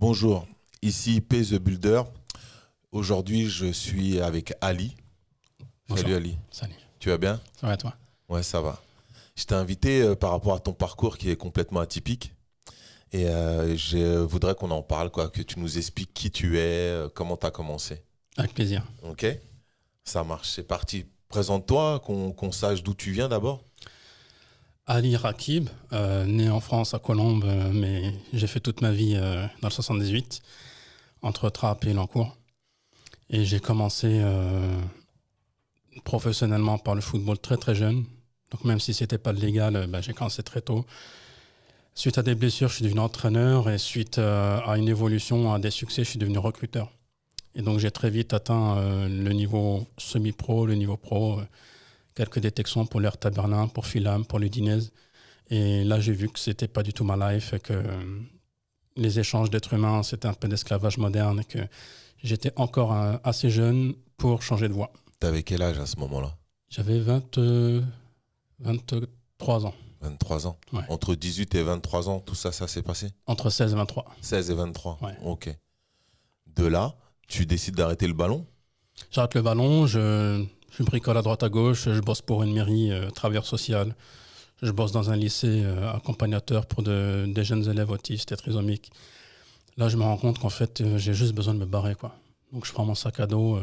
Bonjour, ici P The Builder. Aujourd'hui, je suis avec Ali. Salut Ali. Salut. Tu vas bien Ça va toi Ouais, ça va. Je t'ai invité euh, par rapport à ton parcours qui est complètement atypique. Et euh, je voudrais qu'on en parle, quoi, que tu nous expliques qui tu es, euh, comment tu as commencé. Avec plaisir. Ok Ça marche, c'est parti. Présente-toi, qu'on sache d'où tu viens d'abord. Ali Rakib, euh, né en France à Colombe, euh, mais j'ai fait toute ma vie euh, dans le 78, entre Trappes et Lancourt. Et j'ai commencé professionnellement par le football très très jeune. Donc même si ce c'était pas légal, bah, j'ai commencé très tôt. Suite à des blessures, je suis devenu entraîneur et suite à une évolution, à des succès, je suis devenu recruteur. Et donc j'ai très vite atteint le niveau semi-pro, le niveau pro quelques détections pour leur Tabernin, pour Philam, pour Ludinez. Et là, j'ai vu que c'était pas du tout ma life, que euh, les échanges d'êtres humains, c'était un peu d'esclavage moderne, que j'étais encore euh, assez jeune pour changer de voie. avais quel âge à ce moment-là J'avais 23 euh, ans. 23 ans. Entre 18 et 23 ans, tout ça, ça s'est passé Entre 16 et 23. 16 et 23, ok. De là, tu décides d'arrêter le ballon J'arrête le ballon, je, je bricole à droite à gauche, je bosse pour une mairie, travers euh, travailleur social. Je bosse dans un lycée euh, accompagnateur pour des jeunes élèves autistes et trisomiques. Là, je me rends compte qu'en fait, euh, j'ai juste besoin de me barrer. Quoi. Donc, je prends mon sac à dos,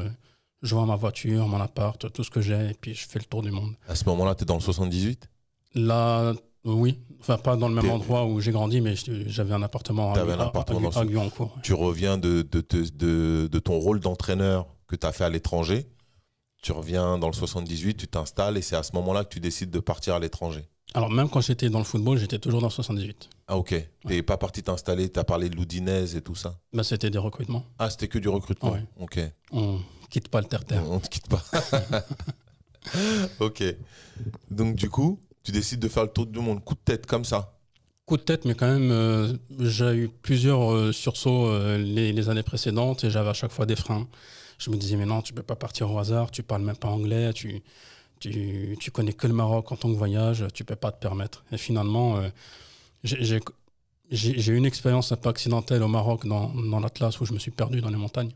je vois ma voiture, mon appart, tout ce que j'ai, et puis je fais le tour du monde. À ce moment-là, tu es dans le 78 Là, oui. Enfin, pas dans le même endroit où j'ai grandi, mais j'avais un appartement à, Tu reviens de, de ton rôle d'entraîneur que tu as fait à l'étranger tu reviens dans le 78, tu t'installes et c'est à ce moment-là que tu décides de partir à l'étranger Alors, même quand j'étais dans le football, j'étais toujours dans le 78. Ah, ok. Tu T'es pas parti t'installer, t'as parlé de l'Oudinez et tout ça bah, C'était des recrutements. Ah, c'était que du recrutement Ok. On quitte pas le terre-terre. On, ne quitte pas. ok. Donc, du coup, tu décides de faire le tour du monde, coup de tête comme ça coup de tête, mais quand même, euh, j'ai eu plusieurs euh, sursauts euh, les, années précédentes et j'avais à chaque fois des freins. Je me disais, mais non, tu peux pas partir au hasard, tu parles même pas anglais, tu, tu, tu connais que le Maroc en tant que voyage, tu peux pas te permettre. Et finalement, euh, j'ai eu une expérience un peu accidentelle au Maroc, dans, dans l'Atlas, où je me suis perdu dans les montagnes.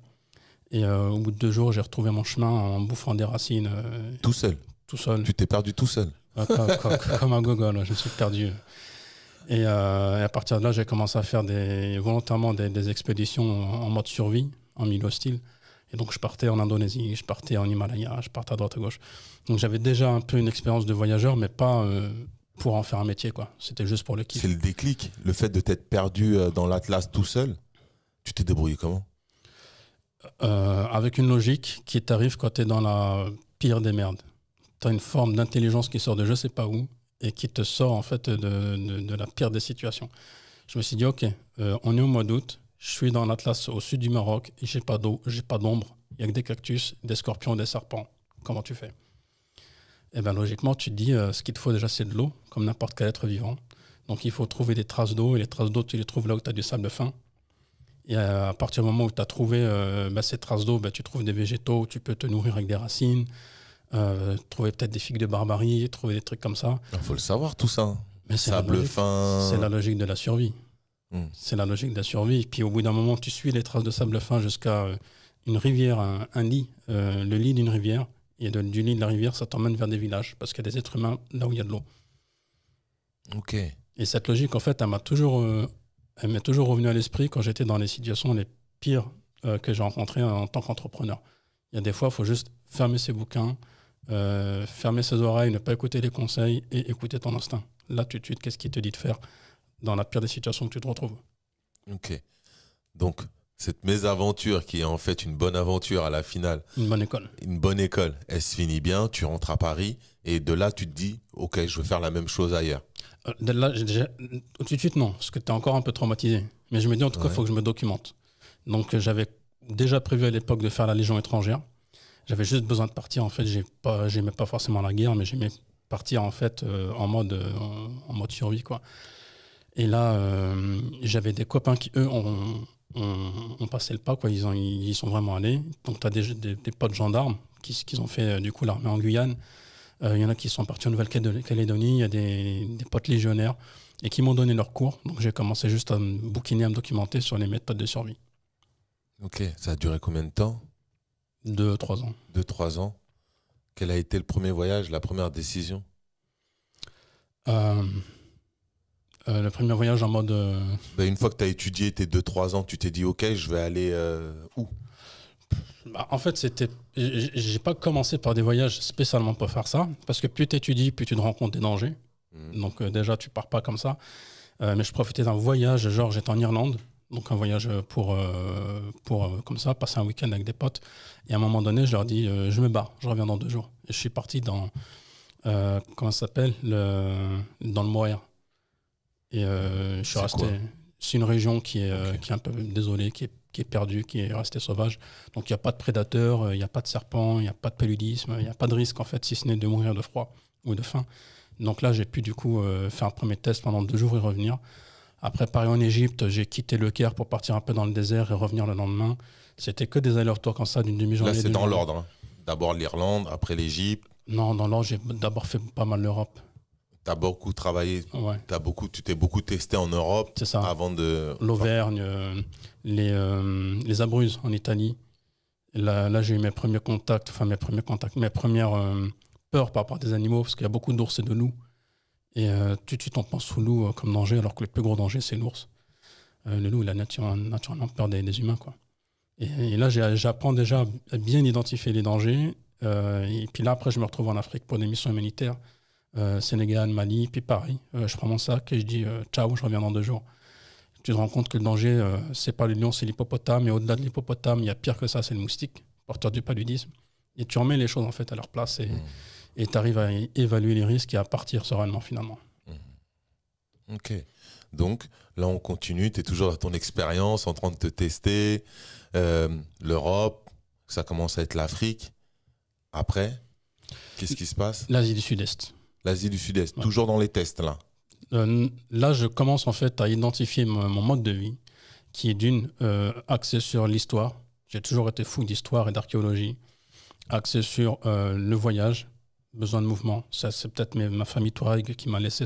Et euh, au bout de deux jours, j'ai retrouvé mon chemin en bouffant des racines. Euh, tout seul Tout seul. Tu t'es perdu tout seul ah, comme, un gogol, je me suis perdu. Et, à partir de là, j'ai commencé à faire des, volontairement des, des, expéditions en mode survie, en milieu hostile. Et donc, je partais en Indonésie, je partais en Himalaya, je partais à droite à gauche. Donc, j'avais déjà un peu une expérience de voyageur, mais pas euh, pour en faire un métier, quoi. C'était juste pour le kiff. C'est le déclic, le fait de t'être perdu euh, dans l'Atlas tout seul. Tu t'es débrouillé comment euh, Avec une logique qui t'arrive quand t'es dans la pire des merdes. T'as une forme d'intelligence qui sort de je sais pas où et qui te sort en fait de, la pire des situations. Je me suis dit, ok, on est au mois d'août, je suis dans l'Atlas au sud du Maroc, j'ai pas d'eau, j'ai pas d'ombre, il n'y a que des cactus, des scorpions, des serpents. Comment tu fais Eh bien logiquement, tu te dis, euh, ce qu'il te faut déjà, c'est de l'eau, comme n'importe quel être vivant. Donc il faut trouver des traces d'eau, et les traces d'eau, tu les trouves là où tu as du sable fin. Et euh, à partir du moment où tu as trouvé euh, ben, ces traces d'eau, ben, tu trouves des végétaux, tu peux te nourrir avec des racines, trouver peut-être des figues de barbarie, trouver des trucs comme ça. Il faut le savoir tout ça. Hein. Mais sable fin. C'est la logique de la survie. Mm. C'est la logique de la survie. Puis au bout d'un moment, tu suis les traces de sable fin jusqu'à euh, une rivière, un, lit, euh, le lit d'une rivière. Et du lit de la rivière, ça t'emmène vers des villages parce qu'il y a des êtres humains là où il y a de l'eau. Ok. Et cette logique, en fait, elle m'a toujours, euh, m'est toujours revenue à l'esprit quand j'étais dans les situations les pires que j'ai rencontrées en tant qu'entrepreneur. Il y a des fois, il faut juste fermer ses bouquins, fermer ses oreilles, ne pas écouter les conseils et écouter ton instinct. Là, tout de suite, qu'est-ce qui te dit de faire dans la pire des situations que tu te retrouves. Ok. Donc, cette mésaventure qui est en fait une bonne aventure à la finale. Une bonne école. Une bonne école. Elle se finit bien, tu rentres à Paris et de là tu te dis, ok, je veux faire la même chose ailleurs. Euh, de là, déjà, euh, tout de suite, non, parce que tu es encore un peu traumatisé. Mais je me dis, en tout cas, il faut que je me documente. Donc euh, j'avais déjà prévu à l'époque de faire la Légion étrangère. J'avais juste besoin de partir. En fait, j'ai pas, j'aimais pas forcément la guerre, mais j'aimais partir en fait en mode, en mode survie, quoi. Et là, euh, j'avais des copains qui, eux, ont, passé le pas, quoi. Ils, ont, sont vraiment allés. Donc, tu as des, potes gendarmes qui, ont fait, euh, du coup, l'armée en Guyane. Il euh, y en a qui sont partis en Nouvelle-Calédonie. Il y a des, potes légionnaires et qui m'ont donné leur cours. Donc, j'ai commencé juste à me bouquiner, à me documenter sur les méthodes de survie. Ok. Ça a duré combien de temps Deux, trois ans. Deux, trois ans. Quel a été le premier voyage, la première décision euh... Euh, le premier voyage en mode. Euh, ben, une fois que tu as étudié tes 2-3 ans, tu t'es dit, OK, je vais aller euh, où bah, en fait, c'était. J'ai pas commencé par des voyages spécialement pour faire ça, parce que plus tu étudies, plus tu te rends compte des dangers. Hmm. Donc déjà, tu pars pas comme ça. mais je profitais d'un voyage, genre j'étais en Irlande, donc un voyage pour, pour comme ça, passer un week-end avec des potes. Et à un moment donné, je leur dis, je me barre, je reviens dans deux jours. Et je suis parti dans, comment ça s'appelle le, Dans le Moyen. Et euh, je suis resté. C'est une région qui est, euh, qui est un peu désolée, qui est qui est perdue qui est restée sauvage. Donc il n'y a pas de prédateurs, euh, il n'y a pas de serpents, il n'y a pas de paludisme, il n'y a pas de risque en fait, si ce n'est de mourir de froid ou de faim. Donc là, j'ai pu du coup faire un premier test pendant deux jours et revenir. Après Paris en Égypte, j'ai quitté le Caire pour partir un peu dans le désert et revenir le lendemain. C'était que des allers-retours comme ça d'une demi-journée. Là, c'est dans l'ordre. Hein. D'abord l'Irlande, après l'Égypte. Non, dans l'ordre, j'ai d'abord fait pas mal l'Europe tu as beaucoup travaillé, as beaucoup, tu t'es beaucoup testé en Europe C'est ça. avant de. L'Auvergne, euh, les, euh, les Abruzzes en Italie. Là, là j'ai eu mes premiers contacts, enfin mes premiers contacts, mes premières euh, peurs par rapport à des animaux, parce qu'il y a beaucoup d'ours et de loups. Et tu t'en penses sous loup comme danger, alors que le plus gros danger, c'est l'ours. le loup, il a naturellement peur des, humains. Quoi. Et, et là, j'apprends déjà à bien identifier les dangers. et puis là, après, je me retrouve en Afrique pour des missions humanitaires. Euh, Sénégal, Mali, puis Paris. Euh, je prends mon sac et je dis euh, ciao, je reviens dans deux jours. Tu te rends compte que le danger, c'est pas le lion, c'est l'hippopotame. Et au-delà de l'hippopotame, il y a pire que ça, c'est le moustique, porteur du paludisme. Et tu remets les choses en fait à leur place et mmh. tu arrives à évaluer les risques et à partir sereinement finalement. Mmh. Ok. Donc là, on continue, tu es toujours dans ton expérience, en train de te tester. L'Europe, ça commence à être l'Afrique. Après, qu'est-ce qui se passe L'Asie du Sud-Est. L'Asie du Sud-Est, toujours dans les tests là. Euh, là, je commence en fait à identifier mon, mode de vie, qui est d'une euh, axé sur l'histoire. J'ai toujours été fou d'histoire et d'archéologie, axé sur euh, le voyage, besoin de mouvement. Ça, c'est peut-être ma famille Touareg qui m'a laissé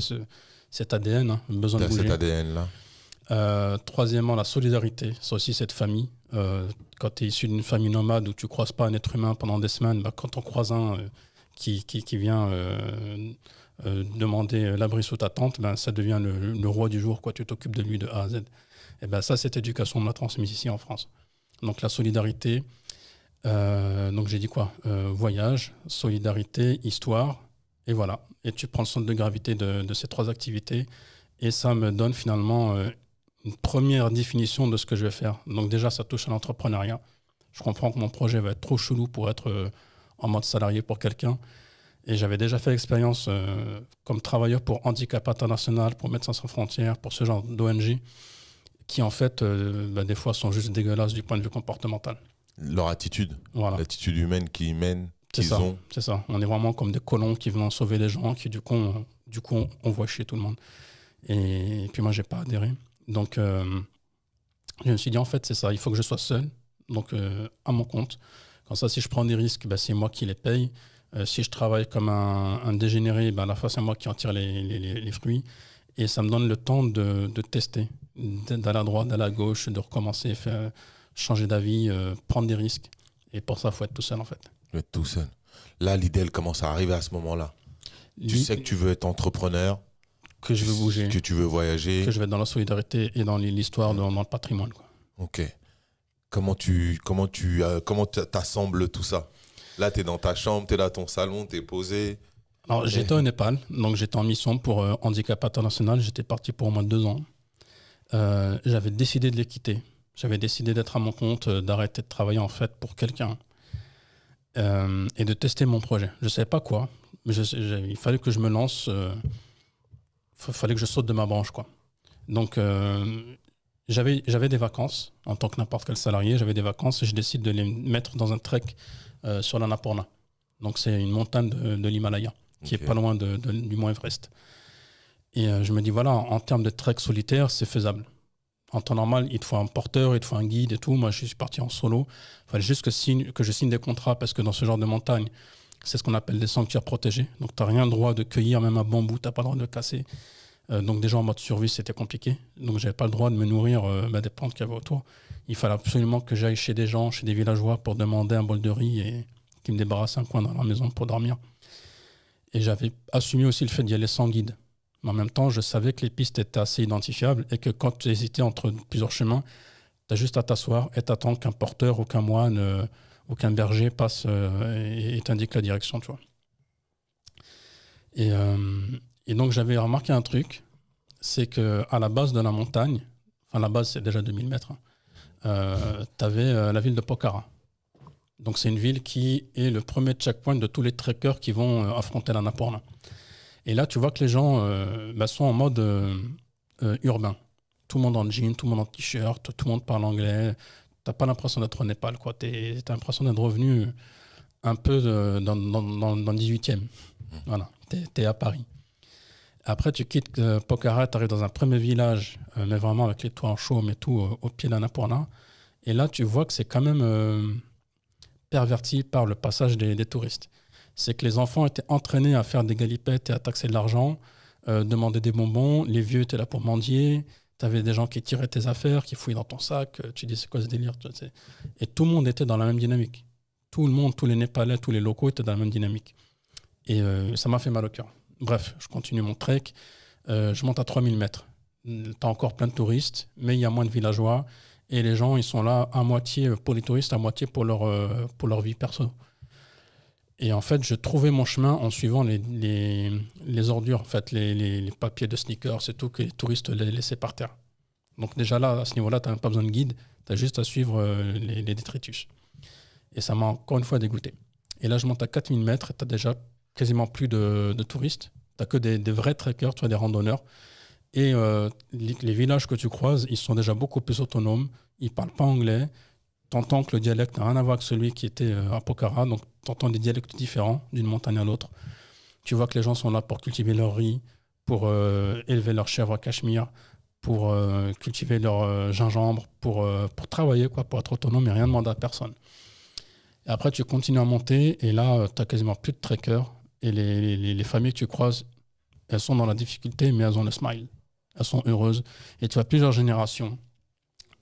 cet ADN, hein, besoin de bouger. Cet ADN là. Euh, troisièmement, la solidarité, c'est aussi cette famille. quand tu es issu d'une famille nomade où tu croises pas un être humain pendant des semaines, bah, quand on croise un qui, vient euh, euh, demander l'abri sous ta tente, ben, ça devient le, roi du jour, quoi. tu t'occupes de lui de A à Z. Et eh ben, ça, cette éducation, m'a transmise ici en France. Donc la solidarité, euh, donc j'ai dit quoi Voyage, solidarité, histoire, et voilà. Et tu prends le centre de gravité de, ces trois activités, et ça me donne finalement une première définition de ce que je vais faire. Donc déjà, ça touche à l'entrepreneuriat. Je comprends que mon projet va être trop chelou pour être en mode salarié pour quelqu'un. Et j'avais déjà fait l'expérience euh, comme travailleur pour Handicap International, pour Médecins sans frontières, pour ce genre d'ONG, qui en fait, euh, bah, des fois, sont juste dégueulasses du point de vue comportemental. Leur attitude, l'attitude humaine qui mènent, qu'ils ont. C'est ça, on est vraiment comme des colons qui viennent sauver les gens, qui du coup, on, du coup, on, voit chier tout le monde. Et, puis moi, j'ai pas adhéré. Donc, euh, je me suis dit, en fait, c'est ça, il faut que je sois seul, donc à mon compte. Comme ça, si je prends des risques, ben, c'est moi qui les paye. Euh, si je travaille comme un, dégénéré, ben, à la fois, c'est moi qui en tire les, fruits. Et ça me donne le temps de, tester, d'aller à droite, d'aller à gauche, de recommencer, faire, changer d'avis, euh, prendre des risques. Et pour ça, il faut être tout seul, en fait. Il être tout seul. Là, l'idée, elle commence à arriver à ce moment-là. Tu sais que tu veux être entrepreneur. Que je veux bouger. Que tu veux voyager. Que je vais être dans la solidarité et dans l'histoire, dans, mon le patrimoine. Ok. Comment tu comment tu euh, comment t'assembles tout ça Là, tu es dans ta chambre, tu es là, ton salon, tu es posé. Alors, j'étais au Népal, donc j'étais en mission pour euh, Handicap International. J'étais parti pour au moins deux ans. Euh, j'avais décidé de les quitter. J'avais décidé d'être à mon compte, d'arrêter de travailler en fait pour quelqu'un et de tester mon projet. Je ne savais pas quoi. Mais il fallait que je me lance. Il fallait que je saute de ma branche, quoi. Donc, j'avais, j'avais des vacances, en tant que n'importe quel salarié, j'avais des vacances et je décide de les mettre dans un trek euh, sur l'Annapurna. Donc c'est une montagne de, l'Himalaya, qui est pas loin du Mont Everest. Et euh, je me dis, voilà, en termes de trek solitaire, c'est faisable. En temps normal, il te faut un porteur, il te faut un guide et tout. Moi, je suis parti en solo. Il fallait juste que, signe, que je signe des contrats parce que dans ce genre de montagne, c'est ce qu'on appelle des sanctuaires protégés. Donc, tu rien le droit de cueillir, même un bambou, tu n'as pas le droit de le casser. Donc, euh, donc déjà en mode survie, c'était compliqué. Donc j'avais pas le droit de me nourrir euh, bah, des plantes qu'il y avait autour. Il fallait absolument que j'aille chez des gens, chez des villageois pour demander un bol de riz et qu'ils me débarrassent un coin dans la maison pour dormir. Et j'avais assumé aussi le fait d'y aller sans guide. Mais en même temps, je savais que les pistes étaient assez identifiables et que quand tu hésitais entre plusieurs chemins, tu as juste à t'asseoir et t'attendre qu'un porteur ou qu'un moine aucun euh, ou qu'un berger passe et, t'indique la direction, tu vois. Et, et donc j'avais remarqué un truc, c'est que à la base de la montagne, enfin la base c'est déjà 2000 mètres, hein, euh, tu avais euh, la ville de Pokhara. Donc c'est une ville qui est le premier checkpoint de tous les trekkers qui vont euh, affronter la Annapurna. Et là tu vois que les gens bah, sont en mode urbain. Tout le monde en jean, tout le monde en t-shirt, tout le monde parle anglais. T'as pas l'impression d'être au Népal, quoi. T'as as l'impression d'être revenu un peu dans, le 18e. Mmh. Voilà, t'es es à Paris. Après, tu quittes euh, Pokhara, tu arrives dans un premier village, euh, mais vraiment avec les toits en chaume et tout, euh, au pied d'Annapurna. Et là, tu vois que c'est quand même perverti par le passage des, des touristes. C'est que les enfants étaient entraînés à faire des galipettes et à taxer de l'argent, demander des bonbons. Les vieux étaient là pour mendier. Tu avais des gens qui tiraient tes affaires, qui fouillaient dans ton sac. Tu dis, c'est quoi ce délire Et tout le monde était dans la même dynamique. Tout le monde, tous les Népalais, tous les locaux étaient dans la même dynamique. Et ça m'a fait mal au cœur. Bref, je continue mon trek. Euh, je monte à 3000 mètres. as encore plein de touristes, mais il y a moins de villageois. Et les gens, ils sont là à moitié pour les touristes, à moitié pour leur, euh, pour leur vie perso. Et en fait, je trouvais mon chemin en suivant les, les, ordures, en fait, les, papiers de sneakers c'est tout que les touristes laissaient par terre. Donc déjà là, à ce niveau-là, tu n'as pas besoin de guide, tu as juste à suivre euh, les, détritus. Et ça m'a encore une fois dégoûté. Et là, je monte à 4000 mètres, tu as déjà quasiment plus de, touristes. Tu n'as que des, vrais trekkers, tu as des randonneurs. Et euh, les, villages que tu croises, ils sont déjà beaucoup plus autonomes. Ils ne parlent pas anglais. T'entends que le dialecte n'a rien à voir avec celui qui était euh, à Pokhara. Donc, tu entends des dialectes différents d'une montagne à l'autre. Tu vois que les gens sont là pour cultiver leur riz, pour euh, élever leur chèvre à Cachemire, pour cultiver leur gingembre, pour, travailler, quoi, pour être autonome et rien demander à personne. Et après, tu continues à monter et là, tu n'as quasiment plus de trekkers et les, familles que tu croises, elles sont dans la difficulté, mais elles ont le smile. Elles sont heureuses. Et tu as plusieurs générations,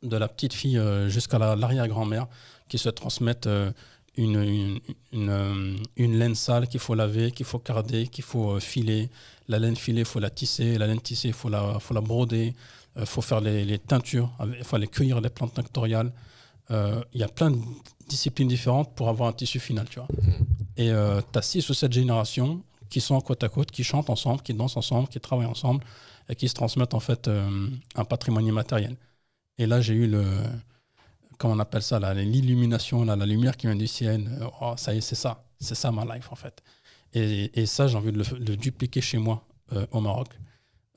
de la petite fille euh, jusqu'à l'arrière-grand-mère, qui se transmettent euh, une, une, euh, une, laine sale qu'il faut laver, qu'il faut carder, qu'il faut filer. La laine filée, il faut la tisser. La laine tissée, il faut la, faut la broder. Il faut faire les, teintures. Il faut aller cueillir les plantes tinctoriales. Il y a plein de disciplines différentes pour avoir un tissu final, tu vois. Mm. Et euh, tu as 6 ou 7 générations qui sont côte à côte, qui chantent ensemble, qui dansent ensemble, qui travaillent ensemble et qui se transmettent en fait euh, un patrimoine immatériel. Et là, j'ai eu le. Comment on appelle ça L'illumination, la lumière qui vient du ciel. Oh, ça y est, c'est ça. C'est ça ma life en fait. Et, ça, j'ai envie de le, dupliquer chez moi euh, au Maroc,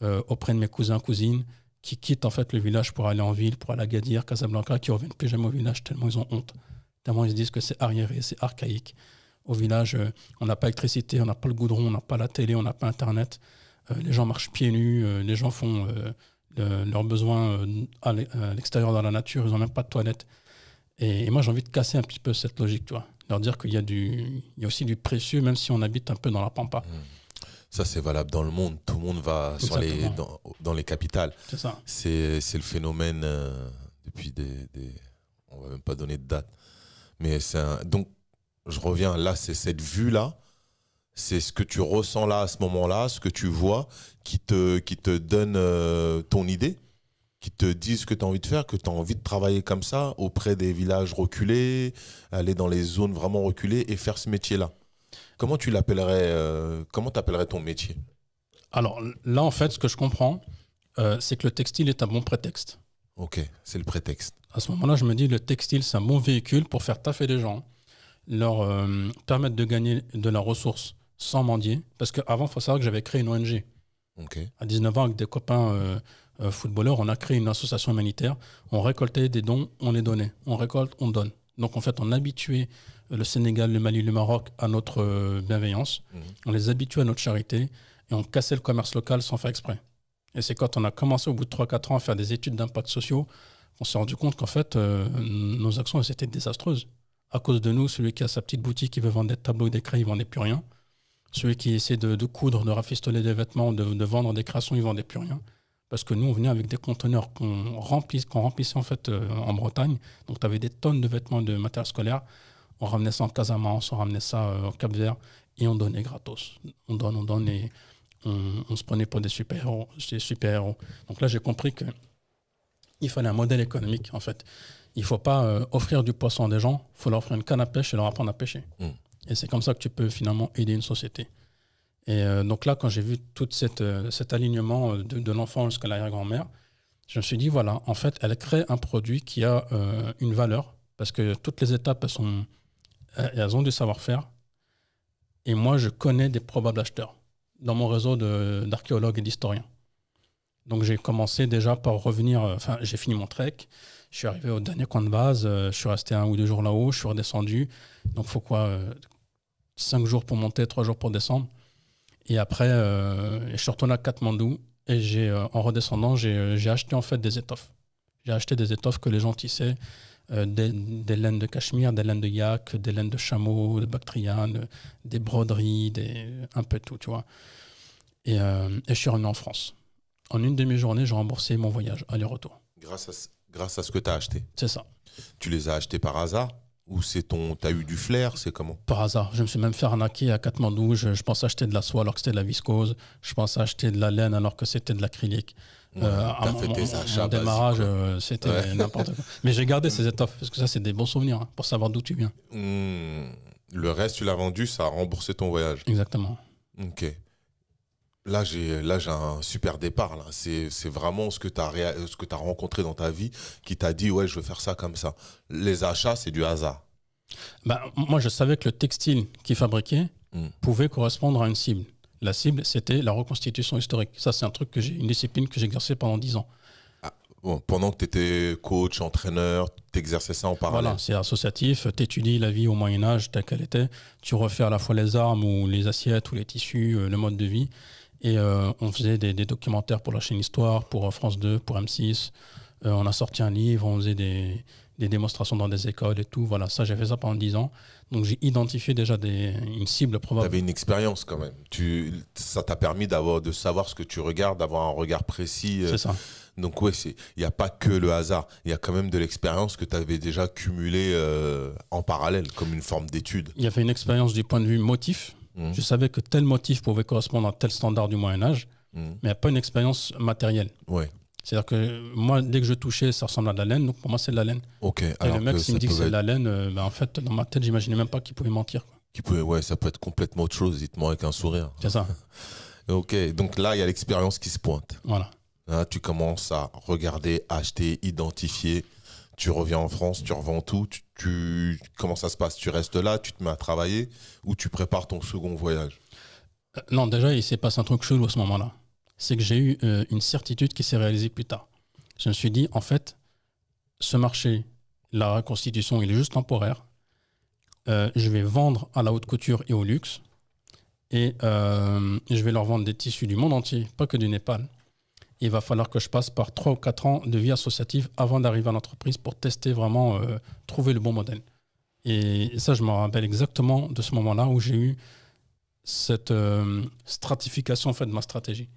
euh, auprès de mes cousins, cousines qui quittent en fait le village pour aller en ville, pour aller à Gadir, Casablanca, qui reviennent plus jamais au village tellement ils ont honte, tellement ils se disent que c'est arriéré, c'est archaïque au village, euh, on n'a pas l'électricité, on n'a pas le goudron, on n'a pas la télé, on n'a pas Internet. Euh, les gens marchent pieds nus, euh, les gens font leurs besoins à l'extérieur dans la nature, ils n'ont même pas de toilette. Et, moi, j'ai envie de casser un petit peu cette logique, tu Leur dire qu'il y, a du, il y a aussi du précieux, même si on habite un peu dans la pampa. Mmh. Ça, c'est valable dans le monde. Tout le monde va dans, les capitales. C'est ça. C'est le phénomène depuis des, On va même pas donner de date. Mais c'est donc je reviens, là, c'est cette vue-là, c'est ce que tu ressens là à ce moment-là, ce que tu vois, qui te, qui te donne euh, ton idée, qui te dit ce que tu as envie de faire, que tu as envie de travailler comme ça auprès des villages reculés, aller dans les zones vraiment reculées et faire ce métier-là. Comment tu l'appellerais, euh, comment t'appellerais ton métier Alors là, en fait, ce que je comprends, euh, c'est que le textile est un bon prétexte. Ok, c'est le prétexte. À ce moment-là, je me dis, le textile, c'est un bon véhicule pour faire taffer des gens leur euh, permettre de gagner de la ressource sans mendier. Parce qu'avant, il faut savoir que j'avais créé une ONG. À 19 ans, avec des copains euh, euh, footballeurs, on a créé une association humanitaire. On récoltait des dons, on les donnait. On récolte, on donne. Donc en fait, on habituait le Sénégal, le Mali, le Maroc à notre bienveillance. Mhm. On les habituait à notre charité et on cassait le commerce local sans faire exprès. Et c'est quand on a commencé au bout de 3-4 ans à faire des études d'impact sociaux qu'on s'est rendu compte qu'en fait, nos actions étaient désastreuses à cause de nous, celui qui a sa petite boutique, qui veut vendre des tableaux, des crayons, il ne vendait plus rien. Celui qui essaie de, coudre, de rafistoler des vêtements, de, vendre des créations, il ne vendait plus rien. Parce que nous, on venait avec des conteneurs qu'on remplissait, en fait euh, en Bretagne. Donc, tu avais des tonnes de vêtements de matériel scolaire. On ramenait ça en Casamance, on ramenait ça au euh, en Cap-Vert et on donnait gratos. On donne, on donne et on, se prenait pour des super-héros. Donc là, j'ai compris qu'il fallait un modèle économique, en fait il faut pas euh, offrir du poisson à des gens, il faut leur offrir une canne à pêche et leur apprendre à pêcher. Hmm. Et c'est comme ça que tu peux finalement aider une société. Et euh, donc là, quand j'ai vu tout euh, cet alignement de, l'enfant jusqu'à la grand mère je me suis dit, voilà, en fait, elle crée un produit qui a une valeur, parce que toutes les étapes, elles ont du savoir-faire. Et moi, je connais des probables acheteurs dans mon réseau d'archéologues et d'historiens. Donc j'ai commencé déjà par revenir, enfin j'ai fini mon trek, je suis arrivé au dernier coin de base, euh, je suis resté un ou deux jours là-haut, je suis redescendu. Donc, faut quoi euh, Cinq jours pour monter, trois jours pour descendre. Et après, euh, je suis retourné à Katmandou et j'ai, en redescendant, j'ai acheté en fait des étoffes. J'ai acheté des étoffes que les gens tissaient, des, laines de cachemire, des laines de yak, des laines de chameau, de bactriane, des broderies, des, un peu tout, tu vois. Et, je suis revenu en France. En une demi-journée, j'ai remboursé mon voyage aller-retour. Grâce à grâce à ce que tu as acheté. C'est ça. Tu les as achetés par hasard ou c'est ton, t'as eu du flair, c'est comment Par hasard, je me suis même fait arnaquer à Katmandou. Je, je pensais acheter de la soie alors que c'était de la viscose. Je pensais acheter de la laine alors que c'était de l'acrylique. Ouais, euh, fait tes achats, mon démarrage, euh, c'était n'importe quoi. Mais j'ai gardé ces étoffes parce que ça, c'est des bons souvenirs hein, pour savoir d'où tu viens. Hmm. Le reste, tu l'as vendu, ça a remboursé ton voyage. Exactement. Ok. Là, j'ai un super départ. c'est vraiment ce que tu as as rencontré dans ta vie qui t'a dit ouais, je veux faire ça comme ça. Les achats, c'est du hasard. Bah, moi, je savais que le textile qui fabriquait hmm. pouvait correspondre à une cible. La cible, c'était la reconstitution historique. Ça, c'est un truc que une discipline que j'exerçais pendant dix ans. Ah, pendant que tu étais coach, entraîneur, tu exerçais ça en parallèle Voilà, c'est associatif. Tu étudies la vie au Moyen-Âge telle qu'elle était. Tu refais à la fois les armes ou les assiettes ou les tissus, euh, le mode de vie. Et euh, on faisait des, documentaires pour la chaîne Histoire, pour euh, France 2, pour M6. Euh, on a sorti un livre, on faisait des, démonstrations dans des écoles et tout. Voilà, ça, j'ai fait ça pendant 10 ans. Donc j'ai identifié déjà une cible probable. Tu avais une expérience quand même. Tu, ça t'a permis d'avoir, de savoir ce que tu regardes, d'avoir un regard précis. C'est ça. Donc oui, il n'y a pas que le hasard, il y a quand même de l'expérience que tu avais déjà cumulée en parallèle, comme une forme d'étude. Il y avait une expérience du point de vue motif, Mhm. Je savais que tel motif pouvait correspondre à tel standard du Moyen Âge, mhm. mais pas une expérience matérielle. C'est-à-dire que moi, dès que je touchais, ça ressemble à de la laine, donc pour moi, c'est de la laine. Ok. Et le mec, s'il me dit que c'est de la laine, euh, bah, en fait, dans ma tête, j'imaginais même pas qu'il pouvait mentir. ouais, ça peut être complètement autre chose, dites-moi, avec un sourire. C'est ça. ok, donc là, il y a l'expérience qui se pointe. Voilà. Là, tu commences à regarder, acheter, identifier tu reviens en France, tu revends tout, tu, comment ça se passe Tu restes là, tu te mets à travailler ou tu prépares ton second voyage euh, Non, déjà, il s'est passé un truc chelou à ce moment-là. C'est que j'ai eu euh, une certitude qui s'est réalisée plus tard. Je me suis dit, en fait, ce marché, la reconstitution, il est juste temporaire. Euh, je vais vendre à la haute couture et au luxe. Et je vais leur vendre des tissus du monde entier, pas que du Népal il va falloir que je passe par 3 ou 4 ans de vie associative avant d'arriver à l'entreprise pour tester vraiment, euh, trouver le bon modèle. Et, ça, je me rappelle exactement de ce moment-là où j'ai eu cette euh, stratification en fait, de ma stratégie.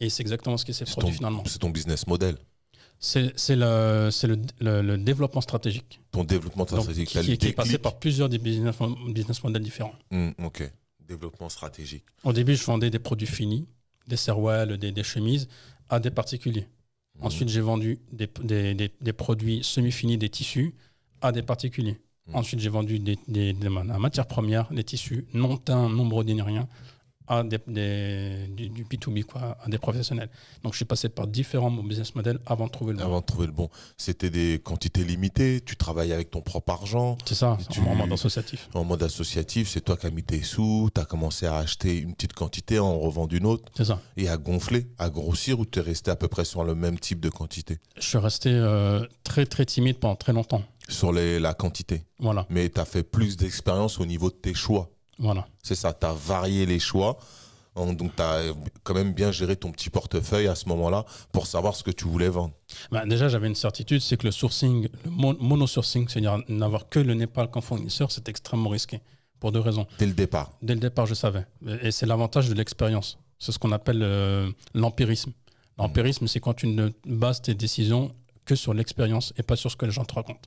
Et c'est exactement ce qui s'est produit finalement. C'est ton business model c'est le, le, développement stratégique. Ton développement stratégique, qui, est passé par plusieurs business, models différents. Hmm, ok, développement stratégique. Au début, je vendais des produits finis, des serwells, des, des chemises à des particuliers. Mhm. Ensuite, j'ai vendu des, produits semi-finis, des tissus, à des particuliers. Mhm. Ensuite, j'ai vendu des, matières premières, des tissus non teints, non brodés, rien, à des, du, B2B, quoi, à des professionnels. Donc, je suis passé par différents business models avant de trouver le bon. Avant de trouver le bon. C'était des quantités limitées, tu travailles avec ton propre argent. C'est ça, tu, en mode associatif. En mode associatif, c'est toi qui as mis tes sous, tu as commencé à acheter une petite quantité, en revend une autre. C'est ça. Et à gonfler, à grossir, ou tu es resté à peu près sur le même type de quantité Je suis resté euh, très, très timide pendant très longtemps. Sur les, la quantité Voilà. Mais tu as fait plus d'expérience au niveau de tes choix voilà. C'est ça, tu as varié les choix. Hein, donc, tu as euh, quand même bien géré ton petit portefeuille à ce moment-là pour savoir ce que tu voulais vendre. Bah déjà, j'avais une certitude, c'est que le sourcing, le mono-sourcing, c'est-à-dire n'avoir que le Népal comme fournisseur, c'est extrêmement risqué pour deux raisons. Dès le départ Dès le départ, je savais. Et c'est l'avantage de l'expérience. C'est ce qu'on appelle euh, l'empirisme. L'empirisme, c'est quand tu ne bases tes décisions que sur l'expérience et pas sur ce que les gens te racontent.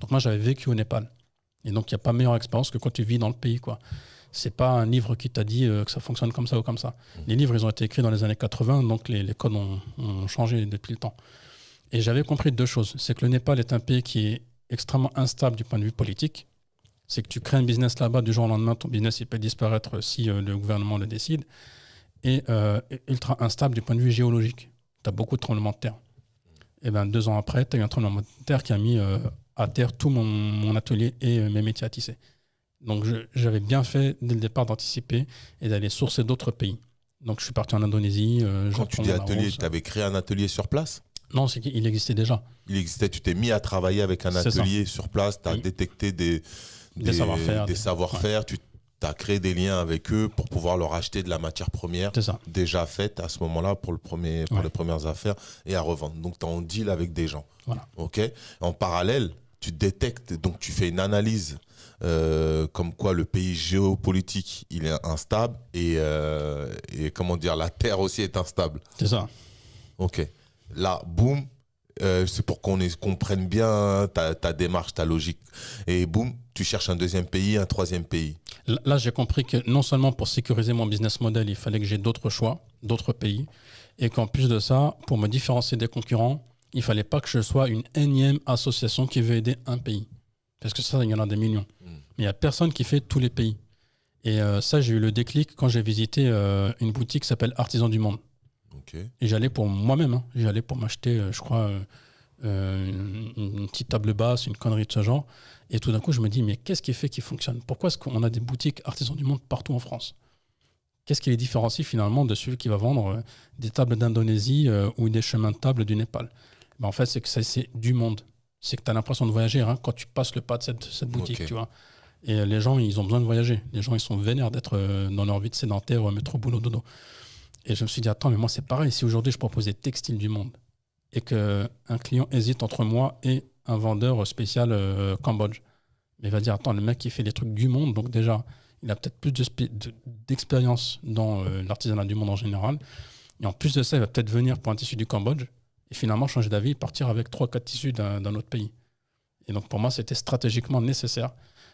Donc, moi, j'avais vécu au Népal. Et donc, il n'y a pas meilleure expérience que quand tu vis dans le pays. quoi. C'est pas un livre qui t'a dit euh, que ça fonctionne comme ça ou comme ça. Mm. Les livres, ils ont été écrits dans les années 80, donc les, codes ont, changé depuis le temps. Et j'avais compris deux choses. C'est que le Népal est un pays qui est extrêmement instable du point de vue politique. C'est que tu crées un business là-bas, du jour au lendemain, ton business, il peut disparaître si euh, le gouvernement le décide. Et euh, ultra instable du point de vue géologique. Tu as beaucoup de tremblements de terre. Mm. Et ben, deux ans après, tu as eu un tremblement de terre qui a mis à terre tout mon, atelier et euh, mes métiers à tisser. Donc j'avais bien fait dès le départ d'anticiper et d'aller sourcer d'autres pays. Donc je suis parti en Indonésie. Euh, Quand tu dis atelier, tu avais créé un atelier sur place Non, c'est existait déjà. Il existait, tu t'es mis à travailler avec un atelier sur place, tu as détecté des, des savoir-faire, tu as créé des liens avec eux pour pouvoir leur acheter de la matière première déjà faite à ce moment-là pour, le premier, pour les premières affaires et à revendre. Donc tu as en deal avec des gens. Voilà. ok en parallèle, tu détectes, donc tu fais une analyse euh, comme quoi le pays géopolitique il est instable euh, et, comment dire la terre aussi est instable. C'est ça. Ok. Là, boum, euh, c'est pour qu'on comprenne bien ta, ta, démarche, ta logique. Et boum, tu cherches un deuxième pays, un troisième pays. Là, j'ai compris que non seulement pour sécuriser mon business model, il fallait que j'ai d'autres choix, d'autres pays, et qu'en plus de ça, pour me différencier des concurrents, il fallait pas que je sois une énième association qui veut aider un pays. Parce que ça, il y en a des millions. Hmm. Mais il n'y a personne qui fait tous les pays. Et euh, ça, j'ai eu le déclic quand j'ai visité euh, une boutique qui s'appelle Artisans du Monde. Et j'allais pour moi-même. Hein. J'allais pour m'acheter, euh, je crois, une, petite table basse, une connerie de ce genre. Et tout d'un coup, je me dis, mais qu'est-ce qui fait qu'il fonctionne Pourquoi est-ce qu'on a des boutiques Artisans du Monde partout en France Qu'est-ce qui les différencie finalement de celui qui va vendre des tables d'Indonésie ou des chemins de table du Népal en fait, c'est que c'est du monde. C'est que tu as l'impression de voyager hein, quand tu passes le pas de cette, boutique, tu vois. Et euh, les gens, ils ont besoin de voyager. Les gens, ils sont vénères d'être euh, dans leur vie de sédentaire, euh, mettre au boulot, dodo. Et je me suis dit, attends, mais moi, c'est pareil. Si aujourd'hui, je proposais textile du monde et qu'un client hésite entre moi et un vendeur spécial Cambodge, mais il va dire, attends, le mec, il fait des trucs du monde, donc déjà, il a peut-être plus d'expérience dans l'artisanat du monde en général. Et en plus de ça, il va peut-être venir pour un tissu du Cambodge et finalement changer d'avis partir avec trois, quatre tissus d'un autre pays. Et donc pour moi, c'était stratégiquement nécessaire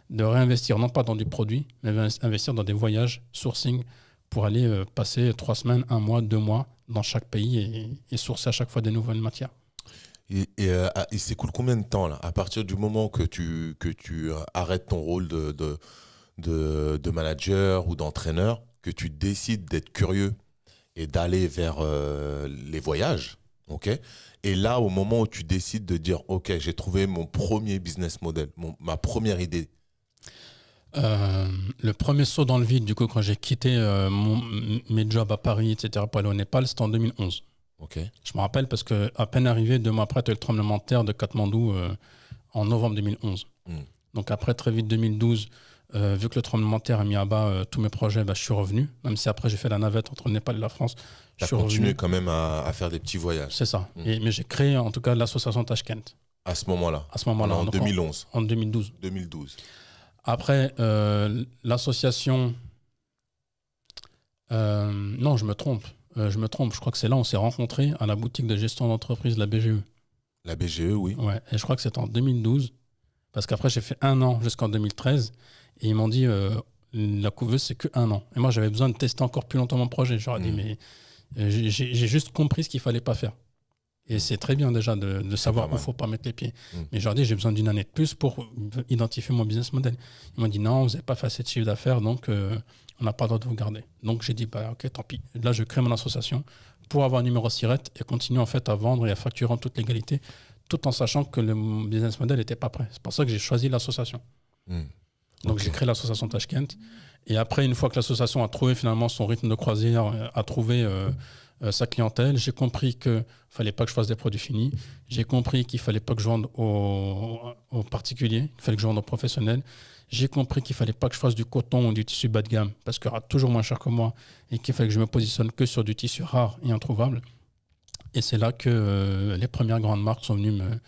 de réinvestir non pas dans du produit, mais investir dans des voyages sourcing pour aller euh, passer 3 semaines, 1 mois, 2 mois dans chaque pays et, sourcer à chaque fois des nouvelles matières. Et, et euh, s'écoule combien de temps là À partir du moment que tu, que tu arrêtes ton rôle de, de, manager ou d'entraîneur, que tu décides d'être curieux et d'aller vers euh, les voyages, OK Et là, au moment où tu décides de dire, OK, j'ai trouvé mon premier business model, ma première idée euh, le premier saut dans le vide, du coup, quand j'ai quitté euh, mes jobs à Paris, etc., pour aller au Népal, c'était en 2011. Je me rappelle parce que à peine arrivé, deux mois après, tu as eu le tremblement de terre de Katmandou euh, en novembre 2011. Hmm. Donc après, très vite, 2012, euh, vu que le tremblement de terre a mis à bas euh, tous mes projets, bah, je suis revenu. Même si après j'ai fait la navette entre le Népal et la France, je suis continué quand même à, faire des petits voyages. C'est ça. Mm. mais j'ai créé en tout cas l'association Tashkent. À ce moment-là À ce moment-là. En, 2011 En 2012. 2012. Après, euh, l'association... non, je me trompe. je me trompe. Je crois que c'est là où on s'est rencontrés à la boutique de gestion d'entreprise, la BGE. La BGE, oui. Ouais. Et je crois que c'est en 2012. Parce qu'après, j'ai fait un an jusqu'en 2013. Et ils m'ont dit, euh, la couveuse, c'est que un an. Et moi, j'avais besoin de tester encore plus longtemps mon projet. J'aurais dit, mm. mais euh, j'ai juste compris ce qu'il fallait pas faire. Et c'est très bien déjà de, savoir où il faut pas mettre les pieds. Mm. Mais j'ai dit, j'ai besoin d'une année de plus pour identifier mon business model. Ils m'ont dit, non, vous n'avez pas fait assez de chiffre d'affaires, donc euh, on n'a pas le droit de vous garder. Donc j'ai dit, bah, ok, tant pis. Là, je crée mon association pour avoir un numéro Siret et continuer en fait à vendre et à facturer en toute légalité, tout en sachant que le business model n'était pas prêt. C'est pour ça que j'ai choisi l'association. Mm. Donc j'ai créé l'association Tashkent. Et après, une fois que l'association a trouvé finalement son rythme de croisière, euh, a trouvé euh, euh, sa clientèle, j'ai compris qu'il ne fallait pas que je fasse des produits finis. J'ai compris qu'il ne fallait pas que je vende aux, particuliers, il fallait que je vende aux professionnels. J'ai compris qu'il ne fallait pas que je fasse du coton ou du tissu bas de gamme parce qu'il y aura toujours moins cher que moi et qu'il fallait que je me positionne que sur du tissu rare et introuvable. Et c'est là que les premières grandes marques sont venues me,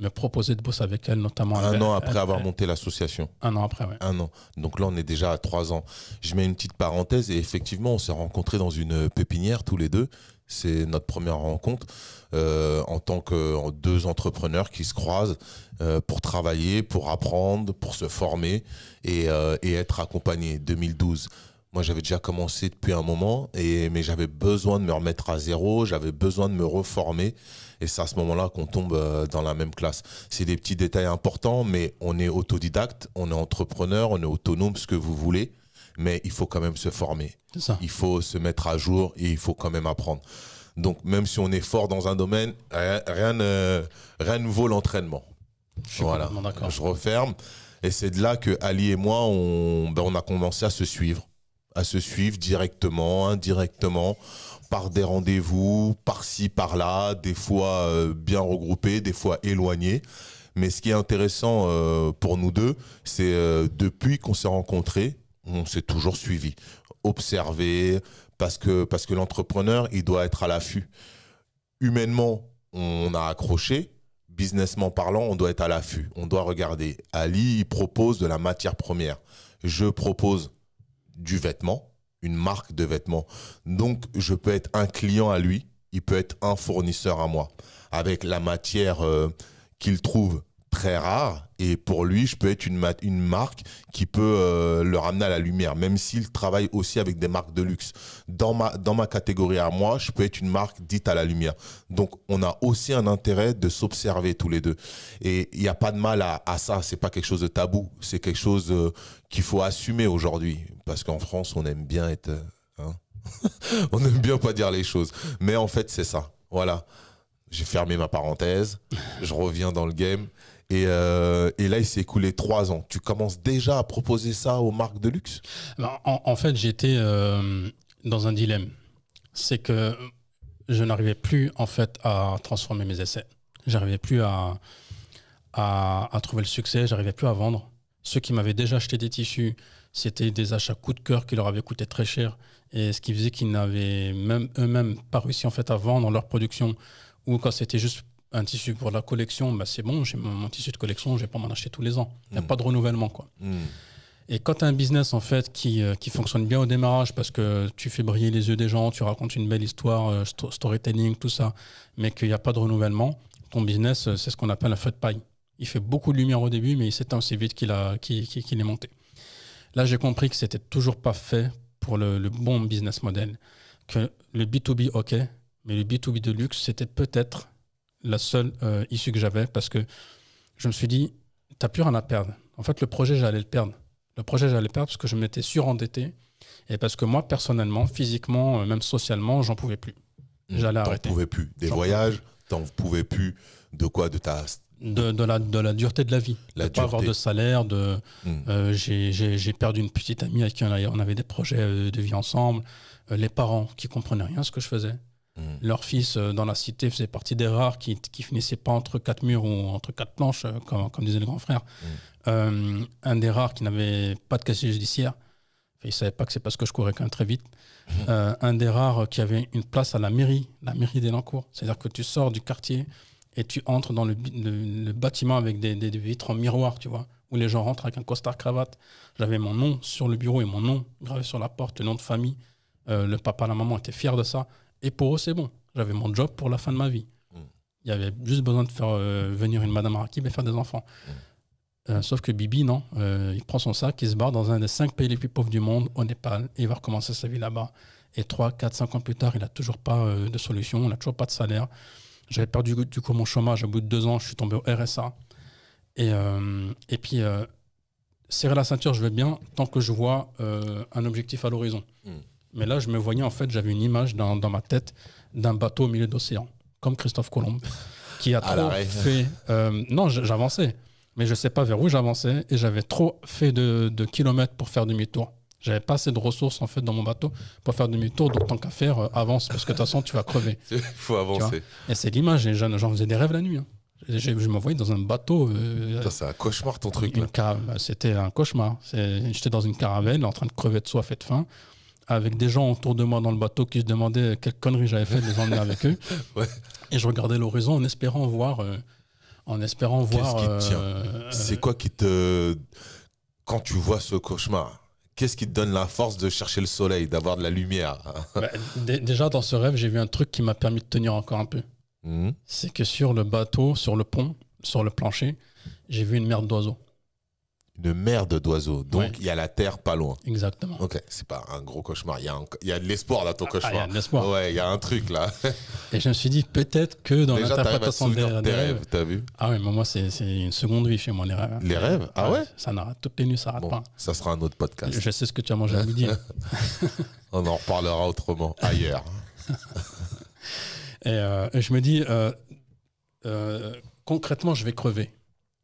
me proposer de bosser avec elle, notamment. Un an après avoir monté l'association. Un an après, oui. Un an. Donc là, on est déjà à trois ans. Je mets une petite parenthèse et effectivement, on s'est rencontrés dans une pépinière tous les deux. C'est notre première rencontre euh, en tant que deux entrepreneurs qui se croisent euh, pour travailler, pour apprendre, pour se former et, euh, et être accompagnés. 2012. Moi, j'avais déjà commencé depuis un moment, et, mais j'avais besoin de me remettre à zéro, j'avais besoin de me reformer. Et c'est à ce moment-là qu'on tombe euh, dans la même classe. C'est des petits détails importants, mais on est autodidacte, on est entrepreneur, on est autonome, ce que vous voulez, mais il faut quand même se former. Ça. Il faut se mettre à jour et il faut quand même apprendre. Donc, même si on est fort dans un domaine, rien, rien, ne, rien ne vaut l'entraînement. Voilà. Je referme. Et c'est de là que Ali et moi, on, ben, on a commencé à se suivre à se suivre directement, indirectement, par des rendez-vous, par-ci, par-là, des fois euh, bien regroupés, des fois éloignés. Mais ce qui est intéressant euh, pour nous deux, c'est euh, depuis qu'on s'est rencontrés, on s'est toujours suivi, observé, parce que, parce que l'entrepreneur, il doit être à l'affût. Humainement, on a accroché, businessment parlant, on doit être à l'affût. On doit regarder. Ali, il propose de la matière première. Je propose du vêtement, une marque de vêtements. Donc, je peux être un client à lui, il peut être un fournisseur à moi, avec la matière euh, qu'il trouve très rare et pour lui je peux être une, marque qui peut euh, le ramener à la lumière même s'il travaille aussi avec des marques de luxe dans ma, dans ma catégorie à moi je peux être une marque dite à la lumière donc on a aussi un intérêt de s'observer tous les deux et il n'y a pas de mal à, ça, ça n'est pas quelque chose de tabou c'est quelque chose euh, qu'il faut assumer aujourd'hui parce qu'en France on aime bien être euh, hein. on aime bien pas dire les choses mais en fait c'est ça voilà j'ai fermé ma parenthèse, je reviens dans le game euh, et, là, il s'est écoulé trois ans. Tu commences déjà à proposer ça aux marques de luxe ben, en, fait, j'étais euh, dans un dilemme. C'est que je n'arrivais plus en fait à transformer mes essais. J'arrivais plus à, à, trouver le succès. J'arrivais plus à vendre. Ceux qui m'avaient déjà acheté des tissus, c'était des achats coup de cœur qui leur avaient coûté très cher et ce qui faisait qu'ils n'avaient même eux-mêmes pas réussi en fait à vendre leur production ou quand c'était juste un tissu pour la collection, bah c'est bon, j'ai mon, tissu de collection, je vais pas m'en acheter tous les ans. Il n'y a hmm. pas de renouvellement. Quoi. Hmm. Et quand tu as un business en fait euh, qui, fonctionne bien au démarrage parce que tu fais briller les yeux des gens, tu racontes une belle histoire, euh, storytelling, tout ça, mais qu'il n'y a pas de renouvellement, ton business, euh, c'est ce qu'on appelle un feu de paille. Il fait beaucoup de lumière au début, mais il s'éteint aussi vite qu'il est monté. Là, j'ai compris que c'était toujours pas fait pour le, le, bon business model. Que le B2B, ok, mais le B2B de luxe, c'était peut-être la seule euh, issue que j'avais parce que je me suis dit, t'as plus rien à perdre. En fait, le projet, j'allais le perdre. Le projet, j'allais le perdre parce que je m'étais surendetté et parce que moi, personnellement, physiquement, euh, même socialement, j'en pouvais plus. Mmh. J'allais arrêter. T'en pouvais plus. Des voyages, t'en pouvais plus de quoi De ta de, de, la, dureté de la vie. La de pas avoir de salaire. De, mmh. euh, J'ai perdu une petite amie avec qui on avait des projets de vie ensemble. les parents qui comprenaient rien à ce que je faisais. Mm. Leur fils, euh, dans la cité, faisait partie des rares qui, qui finissaient pas entre quatre murs ou entre quatre planches, euh, comme, disait le grand frère. Mm. Euh, un des rares qui n'avait pas de casier judiciaire. il ne savait pas que c'est parce que je courais quand même très vite. Mm. un des rares qui avait une place à la mairie, la mairie d'Elancourt. C'est-à-dire que tu sors du quartier et tu entres dans le, bâtiment avec des, vitres en miroir, tu vois, où les gens rentrent avec un costard cravate. J'avais mon nom sur le bureau et mon nom gravé sur la porte, le nom de famille. le papa, la maman étaient fiers de ça. Et pour eux, c'est bon. J'avais mon job pour la fin de ma vie. Mm. Il y avait juste besoin de faire euh, venir une madame Rakib et faire des enfants. Mm. Euh, sauf que Bibi, non. Euh, il prend son sac, il se barre dans un des cinq pays les plus pauvres du monde, au Népal, et il va recommencer sa vie là-bas. Et trois, quatre, cinq ans plus tard, il n'a toujours pas de solution, il n'a toujours pas de salaire. J'avais perdu du coup mon chômage. Au bout de deux ans, je suis tombé au RSA. Et, et puis serrer la ceinture, je vais bien, tant que je vois un objectif à l'horizon. Mm. Mais là, je me voyais, en fait, j'avais une image dans, ma tête d'un bateau au milieu d'océan, comme Christophe Colomb, qui a trop fait. Euh, non, j'avançais, mais je sais pas vers où j'avançais et j'avais trop fait de, kilomètres pour faire demi-tour. J'avais pas assez de ressources en fait dans mon bateau pour faire demi-tour, donc tant qu'à faire, euh, avance, parce que de toute façon, tu vas crever. Il faut avancer. Et c'est l'image, j'en faisais des rêves la nuit. Hein. Je, me voyais dans un bateau. Euh, c'est un cauchemar ton truc. C'était un cauchemar. J'étais dans une caravelle en train de crever de soif et de faim avec des gens autour de moi dans le bateau qui se demandaient quelle connerie j'avais fait de les emmener avec eux. Et je regardais l'horizon en espérant voir. Euh, en espérant ce voir. Qui tient euh, C'est quoi qui te. Quand tu vois ce cauchemar, qu'est-ce qui te donne la force de chercher le soleil, d'avoir de la lumière hein? bah, Déjà, dans ce rêve, j'ai vu un truc qui m'a permis de tenir encore un peu. Mmh. C'est que sur le bateau, sur le pont, sur le plancher, j'ai vu une merde d'oiseaux une merde d'oiseaux. Donc, il y a la terre pas loin. Exactement. Ok, c'est pas un gros cauchemar. Il y a, de l'espoir dans ton ah, cauchemar. il y Ouais, il y a un truc là. et je me suis dit, peut-être que dans l'interprétation des, des rêves. T'as vu Ah oui, mais moi, c'est une seconde vie chez moi, les rêves. Les rêves Ah ouais, Ça n'arrête toutes les nuits, ça n'arrête bon, pas. Ça sera un autre podcast. Je sais ce que tu as mangé à midi. On en reparlera autrement, ailleurs. Euh, et, je me dis, euh, euh, concrètement, je vais crever.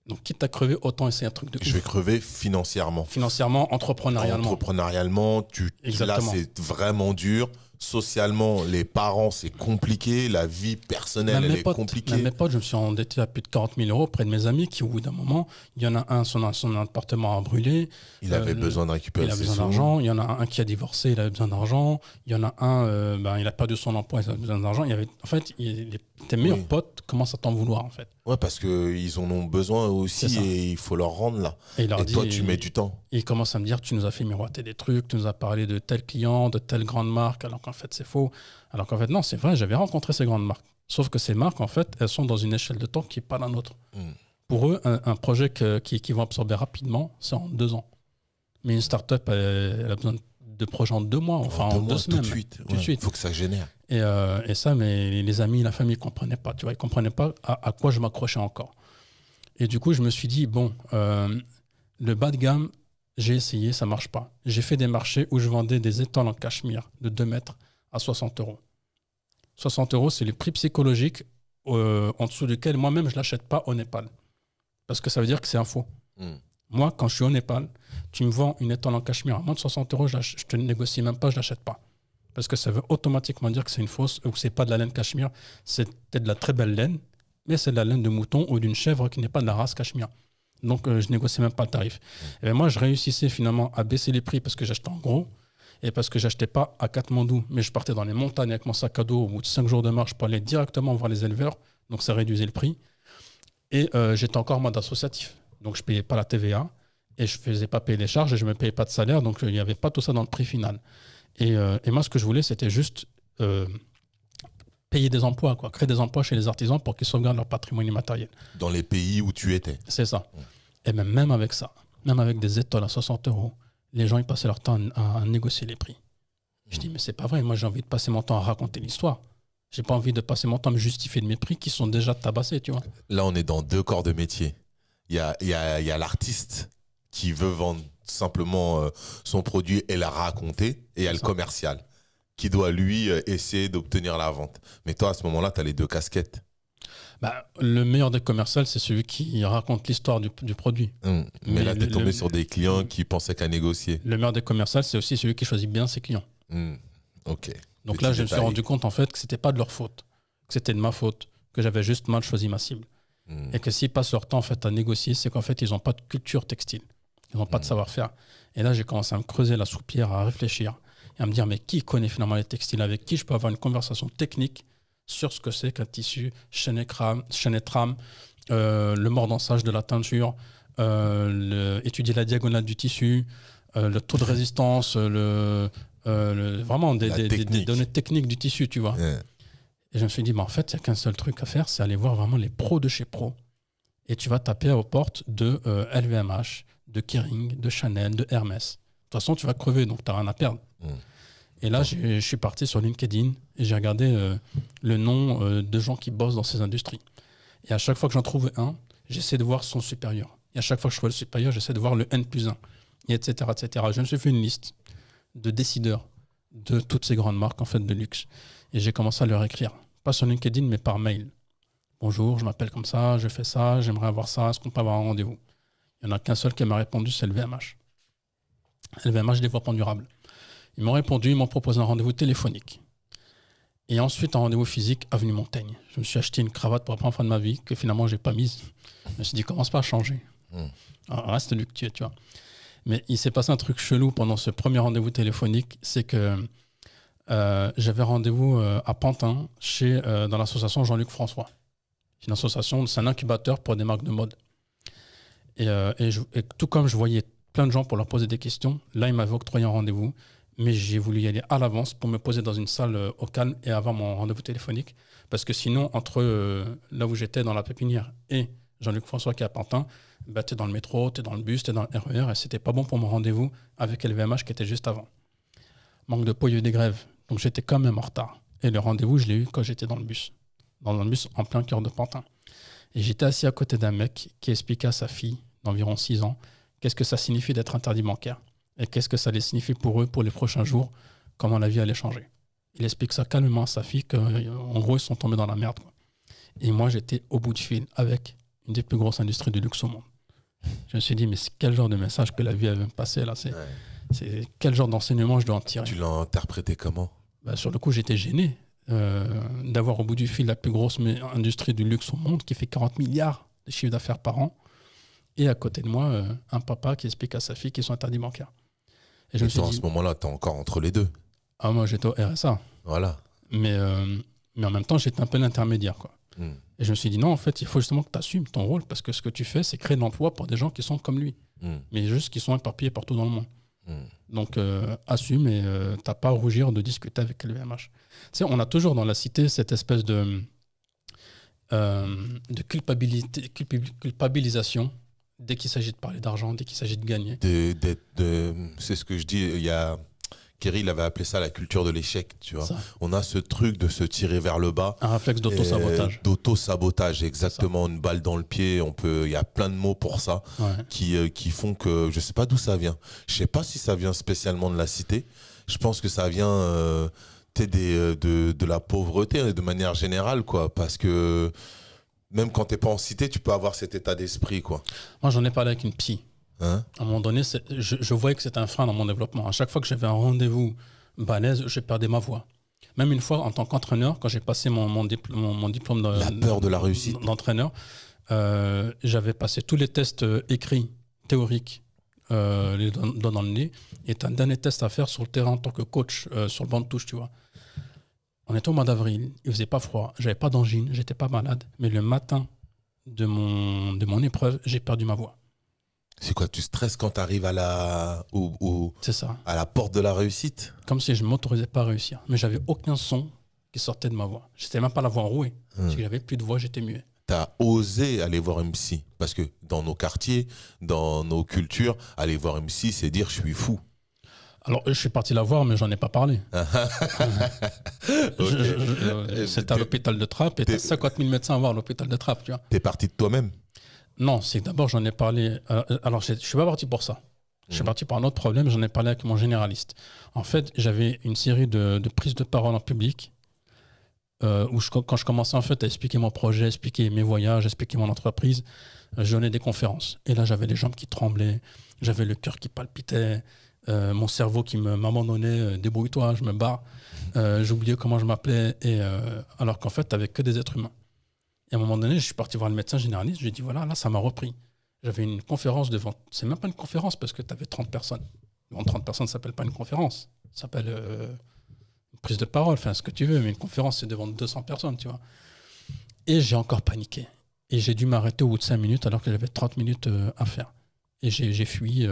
Donc, quitte à crever, autant essayer un truc de. Je vais crever financièrement. Financièrement, entrepreneurialement. Entrepreneurialement, tu, là, c'est vraiment dur. Socialement, les parents, c'est compliqué. La vie personnelle, elle est compliquée. mes potes, je me suis endetté à plus de 40 000 euros auprès de mes amis qui, au bout d'un moment, il y en a un, son, son appartement a brûlé. Il avait euh, besoin de récupérer Il avait besoin d'argent. Il y en a un qui a divorcé, il avait besoin d'argent. Il y en a un, euh, ben, il a perdu son emploi, il a besoin d'argent. Il y avait, en fait, il, est tes meilleurs potes commencent à t'en vouloir en fait. Ouais, parce qu'ils en ont besoin aussi et il faut leur rendre là. Et, toi, tu mets du temps. Ils commencent à me dire, tu nous as fait miroiter des trucs, tu nous as parlé de tel client, de telle grande marque, alors qu'en fait c'est faux. Alors qu'en fait non, c'est vrai, j'avais rencontré ces grandes marques. Sauf que ces marques, en fait, elles sont dans une échelle de temps qui n'est pas la nôtre. Hmm. Pour eux, un, projet qui, qui vont absorber rapidement, c'est en deux ans. Mais une start elle, elle a besoin de projets en deux mois, enfin en deux, en semaines. Tout de suite. Il faut que ça génère. Euh, et, ça, mes les amis, la famille ne comprenaient pas, tu vois, ils ne comprenaient pas à, quoi je m'accrochais encore. Et du coup, je me suis dit, bon, euh, le bas de gamme, j'ai essayé, ça marche pas. J'ai fait des marchés où je vendais des étoiles en cachemire de 2 mètres à 60 euros. 60 euros, c'est le prix psychologique euh, en dessous duquel moi-même je l'achète pas au Népal. Parce que ça veut dire que c'est un faux. Hmm. Moi, quand je suis au Népal, tu me vends une étoile en cachemire à moins de 60 euros, je, ne te négocie même pas, je l'achète pas parce que ça veut automatiquement dire que c'est une fausse ou que c'est pas de la laine cachemire. C'était de la très belle laine, mais c'est de la laine de mouton ou d'une chèvre qui n'est pas de la race cachemire. Donc euh, je négociais même pas le tarif. Et eh ben, moi, je réussissais finalement à baisser les prix parce que j'achetais en gros et parce que j'achetais pas à Katmandou, mais je partais dans les montagnes avec mon sac à dos. Au bout de cinq jours de marche, pour aller directement voir les éleveurs, donc ça réduisait le prix. Et euh, j'étais encore en mode associatif, donc je payais pas la TVA et je faisais pas payer les charges et je me payais pas de salaire, donc euh, il n'y avait pas tout ça dans le prix final. Et, euh, et, moi, ce que je voulais, c'était juste euh, payer des emplois, quoi, créer des emplois chez les artisans pour qu'ils sauvegardent leur patrimoine immatériel. Dans les pays où tu étais. C'est ça. Et même, même avec ça, même avec des étoiles à 60 euros, les gens, ils passaient leur temps à, négocier les prix. Je dis, mm. mais c'est pas vrai, moi j'ai envie de passer mon temps à raconter l'histoire. J'ai pas envie de passer mon temps à me justifier de mes prix qui sont déjà tabassés, tu vois. Là, on est dans deux corps de métier. Il y a, y a, y a l'artiste qui veut vendre simplement euh, son produit et la raconter, et elle commercial qui doit lui euh, essayer d'obtenir la vente. Mais toi, à ce moment-là, tu as les deux casquettes. Bah, le meilleur des commerciaux, c'est celui qui raconte l'histoire du, produit. Hum, mais, là, tu es tombé sur des clients qui pensaient qu'à négocier. Le meilleur des commerciaux, c'est aussi celui qui choisit bien ses clients. Hum, ok. Donc là, je me suis rendu compte en fait que c'était pas de leur faute, que c'était de ma faute, que j'avais juste mal choisi ma cible. Hum. Et que s'ils passent leur temps en fait à négocier, c'est qu'en fait, ils n'ont pas de culture textile pas de mm. savoir-faire. Et là, j'ai commencé à me creuser la soupière, à réfléchir et à me dire mais qui connaît finalement les textiles Avec qui je peux avoir une conversation technique sur ce que c'est qu'un tissu, chaîne et, trame, euh, le mordançage de la teinture, euh, étudier la diagonale du tissu, euh, le taux de résistance, le, vraiment des, données techniques du tissu, tu vois. Et je me suis dit, mais en fait, il n'y a qu'un seul truc à faire, c'est aller voir vraiment les pros de chez Pro. Et tu vas taper aux portes de LVMH, de Kering, de Chanel, de Hermès. De toute façon, tu vas crever, donc tu n'as rien à perdre. Mm. Et là, je suis parti sur LinkedIn et j'ai regardé euh, le nom euh, de gens qui bossent dans ces industries. Et à chaque fois que j'en trouve un, j'essaie de voir son supérieur. Et à chaque fois que je vois le supérieur, j'essaie de voir le N plus 1, et etc., etc. Je me suis fait une liste de décideurs de toutes ces grandes marques en fait de luxe. Et j'ai commencé à leur écrire, pas sur LinkedIn, mais par mail. Bonjour, je m'appelle comme ça, je fais ça, j'aimerais avoir ça, est-ce qu'on peut avoir un rendez-vous il n'y en a qu'un seul qui m'a répondu, c'est le VMH. Le VMH Développement Durable. Ils m'ont répondu, ils m'ont proposé un rendez-vous téléphonique. Et ensuite, un rendez-vous physique, avenue Montaigne. Je me suis acheté une cravate pour la première fois de ma vie, que finalement, je n'ai pas mise. Je me suis dit, commence pas à changer. Hmm. Ah, reste luctueux, tu vois. Mais il s'est passé un truc chelou pendant ce premier rendez-vous téléphonique, c'est que euh, j'avais rendez-vous euh, à Pantin, chez, euh, dans l'association Jean-Luc François. C'est une association, c'est un incubateur pour des marques de mode. Euh, et, tout comme je voyais plein de gens pour leur poser des questions, là, ils m'avaient octroyé un rendez-vous, mais j'ai voulu y aller à l'avance pour me poser dans une salle euh, au calme et avoir mon rendez-vous téléphonique. Parce que sinon, entre euh, là où j'étais dans la pépinière et Jean-Luc François qui est à Pantin, bah, tu es dans le métro, tu es dans le bus, tu es dans le RER, et c'était pas bon pour mon rendez-vous avec LVMH qui était juste avant. Manque de poids, il y a eu des grèves. Donc j'étais quand même en retard. Et le rendez-vous, je l'ai eu quand j'étais dans le bus. Dans le bus, en plein cœur de Pantin. Et j'étais assis à côté d'un mec qui expliquait à sa fille Environ 6 ans, qu'est-ce que ça signifie d'être interdit bancaire et qu'est-ce que ça les signifie pour eux pour les prochains jours, comment la vie allait changer. Il explique ça calmement à sa fille qu'en euh, gros, ils sont tombés dans la merde. Et moi, j'étais au bout du fil avec une des plus grosses industries du luxe au monde. Je me suis dit, mais quel genre de message que la vie avait passé là C'est quel genre d'enseignement je dois en tirer Tu l'as interprété comment bah, Sur le coup, j'étais gêné euh, d'avoir au bout du fil la plus grosse industrie du luxe au monde qui fait 40 milliards de chiffre d'affaires par an et à côté de moi, euh, un papa qui explique à sa fille qu'ils sont interdits bancaires. Et, je me suis dit, en ce moment-là, tu es encore entre les deux. Ah, moi, j'étais au RSA. Voilà. Mais, euh, mais en même temps, j'étais un peu l'intermédiaire. Hmm. Et je me suis dit, non, en fait, il faut justement que tu assumes ton rôle parce que ce que tu fais, c'est créer de l'emploi pour des gens qui sont comme lui, hmm. mais juste qui sont éparpillés partout dans le monde. Hmm. Donc, euh, assume et t'as pas à rougir de discuter avec le VMH. Tu sais, on a toujours dans la cité cette espèce de, de culpabilité, culpabilisation dès qu'il s'agit de parler d'argent, dès qu'il s'agit de gagner. De, c'est ce que je dis, il y a... Kerry, il avait appelé ça la culture de l'échec, tu vois. On a ce truc de se tirer vers le bas. Un réflexe d'auto-sabotage. Euh, d'auto-sabotage, exactement. Une balle dans le pied, on peut, il y a plein de mots pour ça qui, euh, qui font que je sais pas d'où ça vient. Je sais pas si ça vient spécialement de la cité. Je pense que ça vient euh, des, euh, de, de, la pauvreté hein, de manière générale, quoi. Parce que même quand t'es pas en cité, tu peux avoir cet état d'esprit, quoi. Moi, j'en ai parlé avec une psy. Hein? à un moment donné, je, voyais que c'était un frein dans mon développement. À chaque fois que j'avais un rendez-vous balèze, je perdais ma voix. Même une fois, en tant qu'entraîneur, quand j'ai passé mon, diplôme d'entraîneur, euh, j'avais passé tous les tests euh, écrits, théoriques, euh, les dans le nez, et un dernier test à faire sur le terrain en tant que coach, euh, sur le banc de touche, tu vois. On était au mois d'avril, il faisait pas froid, j'avais pas d'angine, j'étais pas malade, mais le matin de mon, de mon épreuve, j'ai perdu ma voix. C'est quoi Tu stresses quand tu arrives à la, ou ça. à la porte de la réussite Comme si je ne m'autorisais pas à réussir. Mais j'avais aucun son qui sortait de ma voix. J'étais même pas la voix enrouée. Si hum. j'avais plus de voix, j'étais muet. Tu as osé aller voir MC Parce que dans nos quartiers, dans nos cultures, aller voir MC, c'est dire je suis fou. Alors, je suis parti la voir, mais j'en ai pas parlé. C'était euh, C'est à l'hôpital de trappe et t'as 50 000 médecins à voir à l'hôpital de trappe, tu vois. T'es parti de toi-même Non, c'est d'abord, j'en ai parlé. Euh, alors, je suis pas parti pour ça. Je suis mhm. parti pour un autre problème, j'en ai parlé avec mon généraliste. En fait, j'avais une série de, prises de parole en public euh, où quand je commençais en fait à expliquer mon projet, expliquer mes voyages, expliquer mon entreprise, je donnais des conférences. Et là, j'avais les jambes qui tremblaient, j'avais le cœur qui palpitait, euh, mon cerveau qui me m'abandonnait, euh, débrouille-toi, je me barre. Euh, J'oubliais comment je m'appelais, et alors qu'en fait, tu avec que des êtres humains. Et à un moment donné, je suis parti voir le médecin généraliste, j'ai dit, voilà, là, ça m'a repris. J'avais une conférence devant, c'est même pas une conférence parce que tu avais 30 personnes. 30 personnes, ça s'appelle pas une conférence, ça s'appelle une prise de parole, enfin, ce que tu veux, mais une conférence, c'est devant 200 personnes, tu vois. Et j'ai encore paniqué. Et j'ai dû m'arrêter au bout de 5 minutes alors que j'avais 30 minutes à faire. Et j'ai fui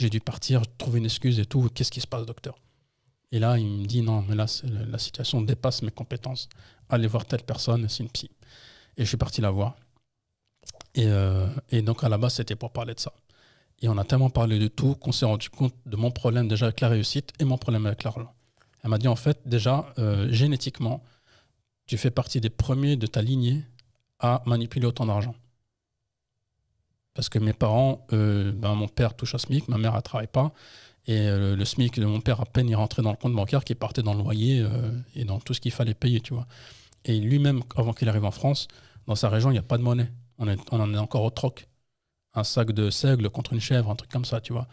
j'ai dû partir, trouver une excuse et tout. Qu'est-ce qui se passe, docteur Et là, il me dit non, mais là, la situation dépasse mes compétences. Allez voir telle personne, c'est une psy. Et je suis parti la voir. Euh, et, donc, à la base, c'était pour parler de ça. Et on a tellement parlé de tout qu'on s'est rendu compte de mon problème déjà avec la réussite et mon problème avec l'argent. Elle m'a dit en fait, déjà, euh, génétiquement, tu fais partie des premiers de ta lignée à manipuler autant d'argent parce que mes parents, euh, ben, mon père touche un SMIC, ma mère ne travaille pas. Et euh, le SMIC de mon père, à peine, il rentré dans le compte bancaire qui partait dans le loyer euh, et dans tout ce qu'il fallait payer, tu vois. Et lui-même, avant qu'il arrive en France, dans sa région, il n'y a pas de monnaie. On, en est encore au troc. Un sac de seigle contre une chèvre, un truc comme ça, tu vois.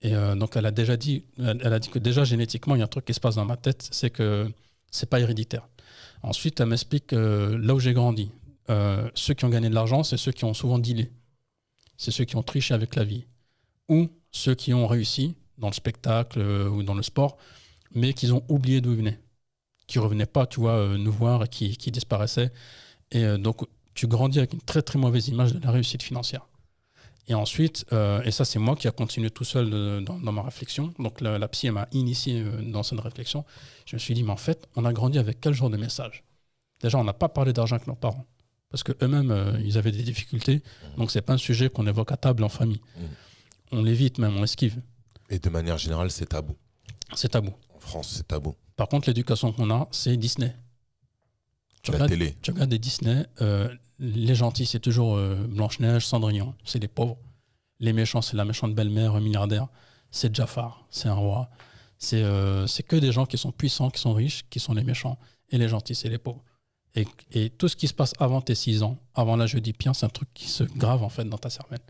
Et donc, elle a déjà dit, elle, a dit que déjà génétiquement, il y a un truc qui se passe dans ma tête, c'est que c'est pas héréditaire. Ensuite, elle m'explique là où j'ai grandi, ceux qui ont gagné de l'argent, c'est ceux qui ont souvent dealé c'est ceux qui ont triché avec la vie, ou ceux qui ont réussi dans le spectacle euh, ou dans le sport, mais qu'ils ont oublié d'où ils venaient, qui revenaient pas, tu vois, euh, nous voir, qui, qui disparaissaient. Et euh, donc, tu grandis avec une très très mauvaise image de la réussite financière. Et ensuite, et ça c'est moi qui a continué tout seul dans, ma réflexion, donc la, la psy m'a initié dans cette réflexion, je me suis dit, mais en fait, on a grandi avec quel genre de message Déjà, on n'a pas parlé d'argent avec nos parents parce queux mêmes euh, ils avaient des difficultés. Donc, c'est pas un sujet qu'on évoque à table en famille. Mm. On l'évite même, on esquive. Et de manière générale, c'est tabou. C'est tabou. En France, c'est tabou. Par contre, l'éducation qu'on a, c'est Disney. Tu regardes, Tu regardes des Disney, euh, les gentils, c'est toujours euh, Blanche-Neige, Cendrillon, c'est les pauvres. Les méchants, c'est la méchante belle-mère, milliardaire. C'est Jafar, c'est un roi. C'est que des gens qui sont puissants, qui sont riches, qui sont les méchants. Et les gentils, c'est les pauvres. Et, tout ce qui se passe avant tes 6 ans, avant l'âge de c'est un truc qui se grave en fait dans ta cervelle.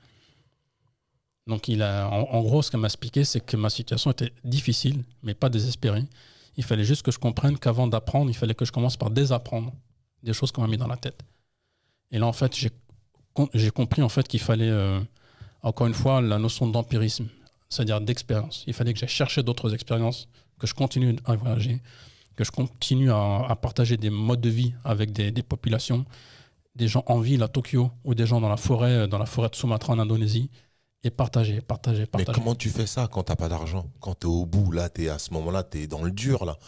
Donc il a, en, gros, ce qu'elle m'a expliqué, c'est que ma situation était difficile, mais pas désespérée. Il fallait juste que je comprenne qu'avant d'apprendre, il fallait que je commence par désapprendre des choses qu'on m'a mis dans la tête. Et là, en fait, j'ai compris en fait qu'il fallait, euh, encore une fois, la notion d'empirisme, c'est-à-dire d'expérience. Il fallait que j'aille chercher d'autres expériences, que je continue à voyager, que je continue à, partager des modes de vie avec des, populations, des gens en ville à Tokyo ou des gens dans la forêt, euh, dans la forêt de Sumatra en Indonésie, et partager, partager, partager. Mais comment tu fais ça quand tu n'as pas d'argent Quand tu es au bout, là, tu es à ce moment-là, tu es dans le dur, là.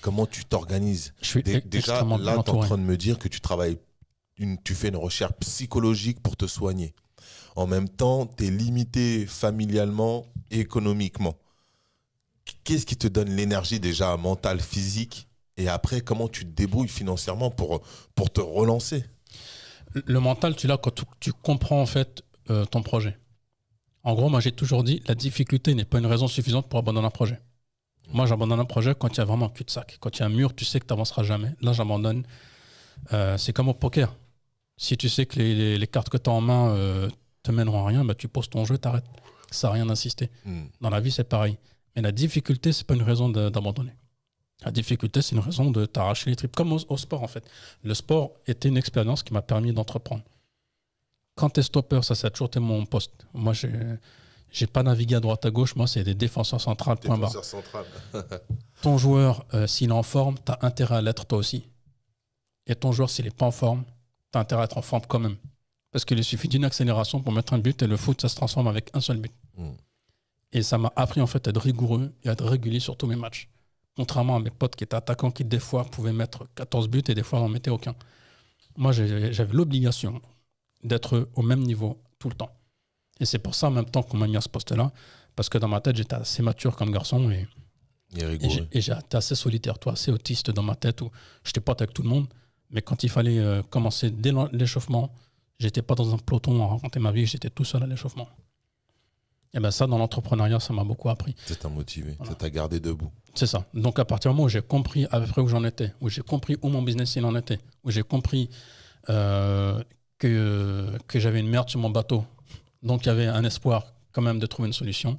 Comment tu t'organises Je suis Déjà, là, tu en train de me dire que tu travailles, une, tu fais une recherche psychologique pour te soigner. En même temps, tu es limité familialement économiquement qu'est-ce qui te donne l'énergie déjà mentale, physique Et après, comment tu te débrouilles financièrement pour, pour te relancer Le mental, tu l'as quand tu, comprends en fait euh, ton projet. En gros, moi j'ai toujours dit, la difficulté n'est pas une raison suffisante pour abandonner un projet. Moi, j'abandonne un projet quand il y a vraiment un cul-de-sac. Quand il y a un mur, tu sais que tu n'avanceras jamais. Là, j'abandonne. Euh, c'est comme au poker. Si tu sais que les, cartes que tu as en main euh, te mèneront à rien, bah, tu poses ton jeu, t'arrêtes. Ça n'a rien d'insister. Hmm. Dans la vie, c'est pareil. Et la difficulté, c'est pas une raison d'abandonner. La difficulté, c'est une raison de t'arracher les tripes, comme au, sport en fait. Le sport était une expérience qui m'a permis d'entreprendre. Quand tu es stopper, ça, ça a toujours été mon poste. Moi, j'ai n'ai pas navigué à droite à gauche, moi c'est des défenseurs centrales, point barre. ton joueur, euh, s'il est en forme, tu as intérêt à l'être toi aussi. Et ton joueur, s'il n'est pas en forme, tu as intérêt à être en forme quand même. Parce qu'il suffit d'une accélération pour mettre un but et le foot, ça se transforme avec un seul but. Hmm. Et ça m'a appris en fait à être rigoureux et à être régulier sur tous mes matchs. Contrairement à mes potes qui étaient attaquants, qui des fois pouvaient mettre 14 buts et des fois n'en mettaient aucun. Moi, j'avais l'obligation d'être au même niveau tout le temps. Et c'est pour ça, en même temps, qu'on m'a mis à ce poste-là, parce que dans ma tête, j'étais assez mature comme garçon et, et j'étais assez solitaire, toi, assez autiste dans ma tête où j'étais pas avec tout le monde, mais quand il fallait euh, commencer dès l'échauffement, j'étais pas dans un peloton à raconter ma vie, j'étais tout seul à l'échauffement. Et eh bien ça, dans l'entrepreneuriat, ça m'a beaucoup appris. Ça t'a motivé, ça t'a gardé debout. C'est ça. Donc à partir du moment où j'ai compris à peu près où j'en étais, où j'ai compris où mon business il en était, où j'ai compris euh, que, que j'avais une merde sur mon bateau, donc il y avait un espoir quand même de trouver une solution,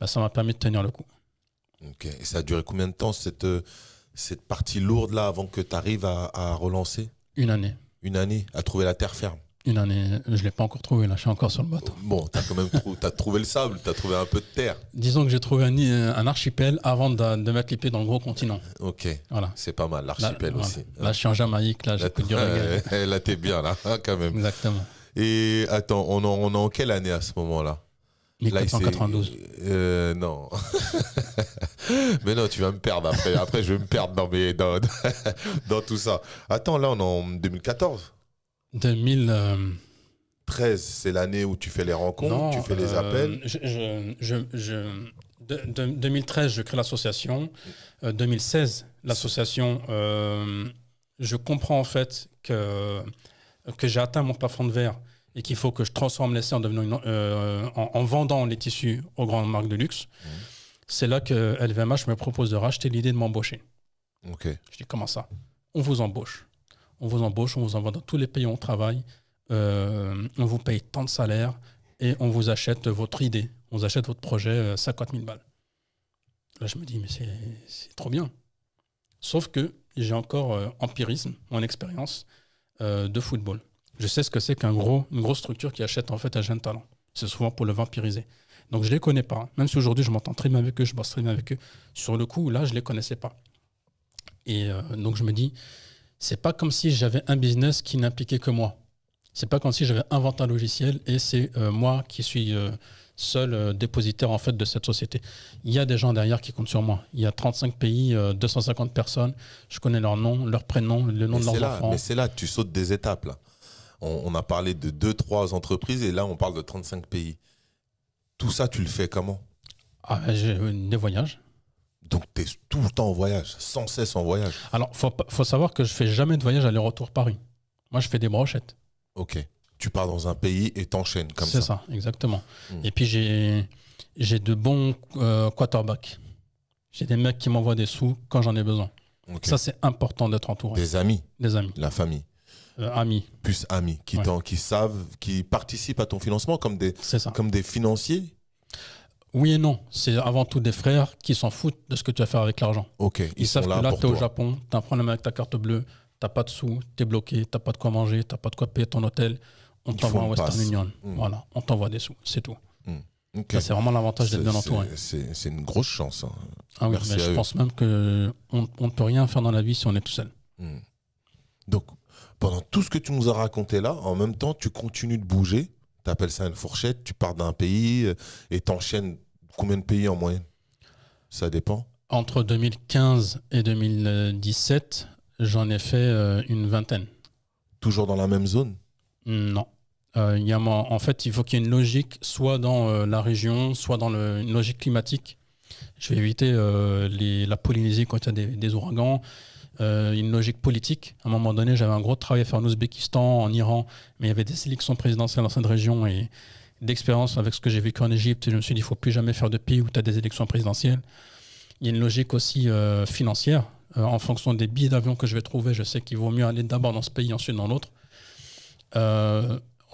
ben, ça m'a permis de tenir le coup. Ok. Et ça a duré combien de temps cette, euh, cette partie lourde là avant que tu arrives à relancer Une année. Une année à trouver la terre ferme il en Je ne l'ai pas encore trouvé, là, je suis encore sur le bateau. Bon, tu as quand même trouvé le sable, tu as trouvé un peu de terre. Disons que j'ai trouvé un, euh, un, archipel avant de, de, mettre les pieds dans le gros continent. Ok, voilà. c'est pas mal, l'archipel aussi. Là, je suis en Jamaïque, là, j'ai du reggae. là, t'es bien, là, quand même. Exactement. Et attends, on est en, quelle année à ce moment-là 1492. Euh, non. mais non, tu vas me perdre après. Après, je vais me perdre dans, mes, dans, dans tout ça. Attends, là, on est en 2014. 2013, euh, c'est l'année où tu fais les rencontres, tu fais les appels. Euh, je, 2013, je crée l'association. 2016, euh, l'association. je comprends en fait que, que j'ai atteint mon plafond de verre et qu'il faut que je transforme l'essai en, en, vendant les tissus aux grandes marques de luxe. Mmh. C'est là que LVMH me propose de racheter l'idée de m'embaucher. Ok. Je dis comment ça On vous embauche on vous embauche, on vous envoie dans tous les pays où on travaille, euh, on vous paye tant de salaire et on vous achète votre idée, on vous achète votre projet 50 euh, 000 balles. Là, je me dis, mais c'est trop bien. Sauf que j'ai encore euh, empirisme, mon expérience de football. Je sais ce que c'est qu'une gros, grosse structure qui achète en fait un jeune talent. C'est souvent pour le vampiriser. Donc je ne les connais pas. Hein. Même si aujourd'hui je m'entends très bien avec eux, je bosse très bien avec eux. Sur le coup, là, je ne les connaissais pas. Et donc je me dis, c'est pas comme si j'avais un business qui n'impliquait que moi. C'est pas comme si j'avais inventé un logiciel et c'est euh, moi qui suis euh, seul euh, dépositaire en fait de cette société. Il y a des gens derrière qui comptent sur moi. Il y a 35 pays, 250 personnes. Je connais leur nom, leur prénom, le nom de leurs enfants. Mais c'est là, tu sautes des étapes On, a parlé de deux, trois entreprises et là on parle de 35 pays. Tout ça, tu le fais comment ah, J'ai des voyages. Donc, tu es tout le temps en voyage, sans cesse en voyage. Alors, il faut, faut, savoir que je fais jamais de voyage aller-retour Paris. Moi, je fais des brochettes. Ok. Tu pars dans un pays et t'enchaînes comme ça. C'est ça, exactement. Hmm. Et puis, j'ai, j'ai de bons euh, quarterbacks. J'ai des mecs qui m'envoient des sous quand j'en ai besoin. Ça, c'est important d'être entouré. Des amis. Des amis. La famille. Euh, amis. Plus amis, qui, qui savent, qui participent à ton financement comme des, comme des financiers oui et non. C'est avant tout des frères qui s'en foutent de ce que tu vas faire avec l'argent. Ok. Ils, savent que là, tu es au Japon, tu as un problème avec ta carte bleue, tu pas de sous, tu es bloqué, tu pas de quoi manger, tu pas de quoi payer ton hôtel. On t'envoie en Western Union. Hmm. Voilà, on t'envoie des sous, c'est tout. Hmm. C'est vraiment l'avantage d'être bien entouré. C'est une grosse chance. Hein. Ah je pense même qu'on on ne peut rien faire dans la vie si on est tout seul. Hmm. Donc, pendant tout ce que tu nous as raconté là, en même temps, tu continues de bouger tu appelles ça une fourchette, tu pars d'un pays euh, et t'enchaînes combien de pays en moyenne Ça dépend. Entre 2015 et 2017, j'en ai fait euh, une vingtaine. Toujours dans la même zone Non. Euh, en fait, il faut qu'il y ait une logique soit dans la région, soit dans le, une logique climatique. Je vais éviter la Polynésie quand il y a des ouragans. Euh, une logique politique. À un moment donné, j'avais un gros travail à faire en Ouzbékistan, en Iran, mais il y avait des élections présidentielles dans cette région et d'expérience avec ce que j'ai vécu en Égypte, je me suis dit, il ne faut plus jamais faire de pays où tu as des élections présidentielles. Il y a une logique aussi euh, financière. Euh, en fonction des billets d'avion que je vais trouver, je sais qu'il vaut mieux aller d'abord dans ce pays, ensuite dans l'autre.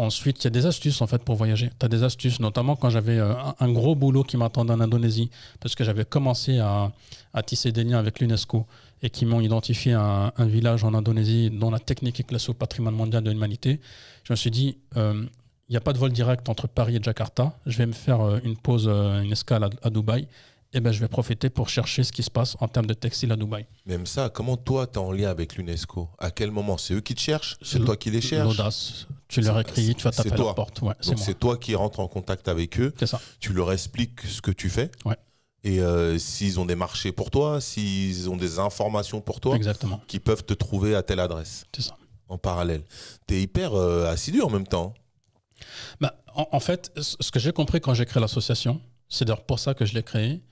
Ensuite, il y a des astuces en fait pour voyager. Tu as des astuces, notamment quand j'avais un gros boulot qui m'attendait en Indonésie, parce que j'avais commencé à, à, tisser des liens avec l'UNESCO et qui m'ont identifié un, village en Indonésie dont la technique est classée au patrimoine mondial de l'humanité, je me suis dit, il euh, n'y a pas de vol direct entre Paris et Jakarta, je vais me faire euh, une pause, euh, une escale à, Dubaï, et eh ben je vais profiter pour chercher ce qui se passe en termes de textile à Dubaï. Même ça, comment toi, tu es en lien avec l'UNESCO À quel moment C'est eux qui te cherchent C'est toi qui les cherches L'audace. Tu leur écris, tu vas taper à la porte. c'est toi qui rentres en contact avec eux. Ça. Tu leur expliques ce que tu fais. Ouais. Et euh, s'ils ont des marchés pour toi, s'ils ont des informations pour toi, Exactement. qui peuvent te trouver à telle adresse. En parallèle. Tu es hyper euh, assidu en même temps. Hein. Bah, en, fait, ce que j'ai compris quand j'ai créé l'association, c'est d'ailleurs pour ça que je l'ai créée,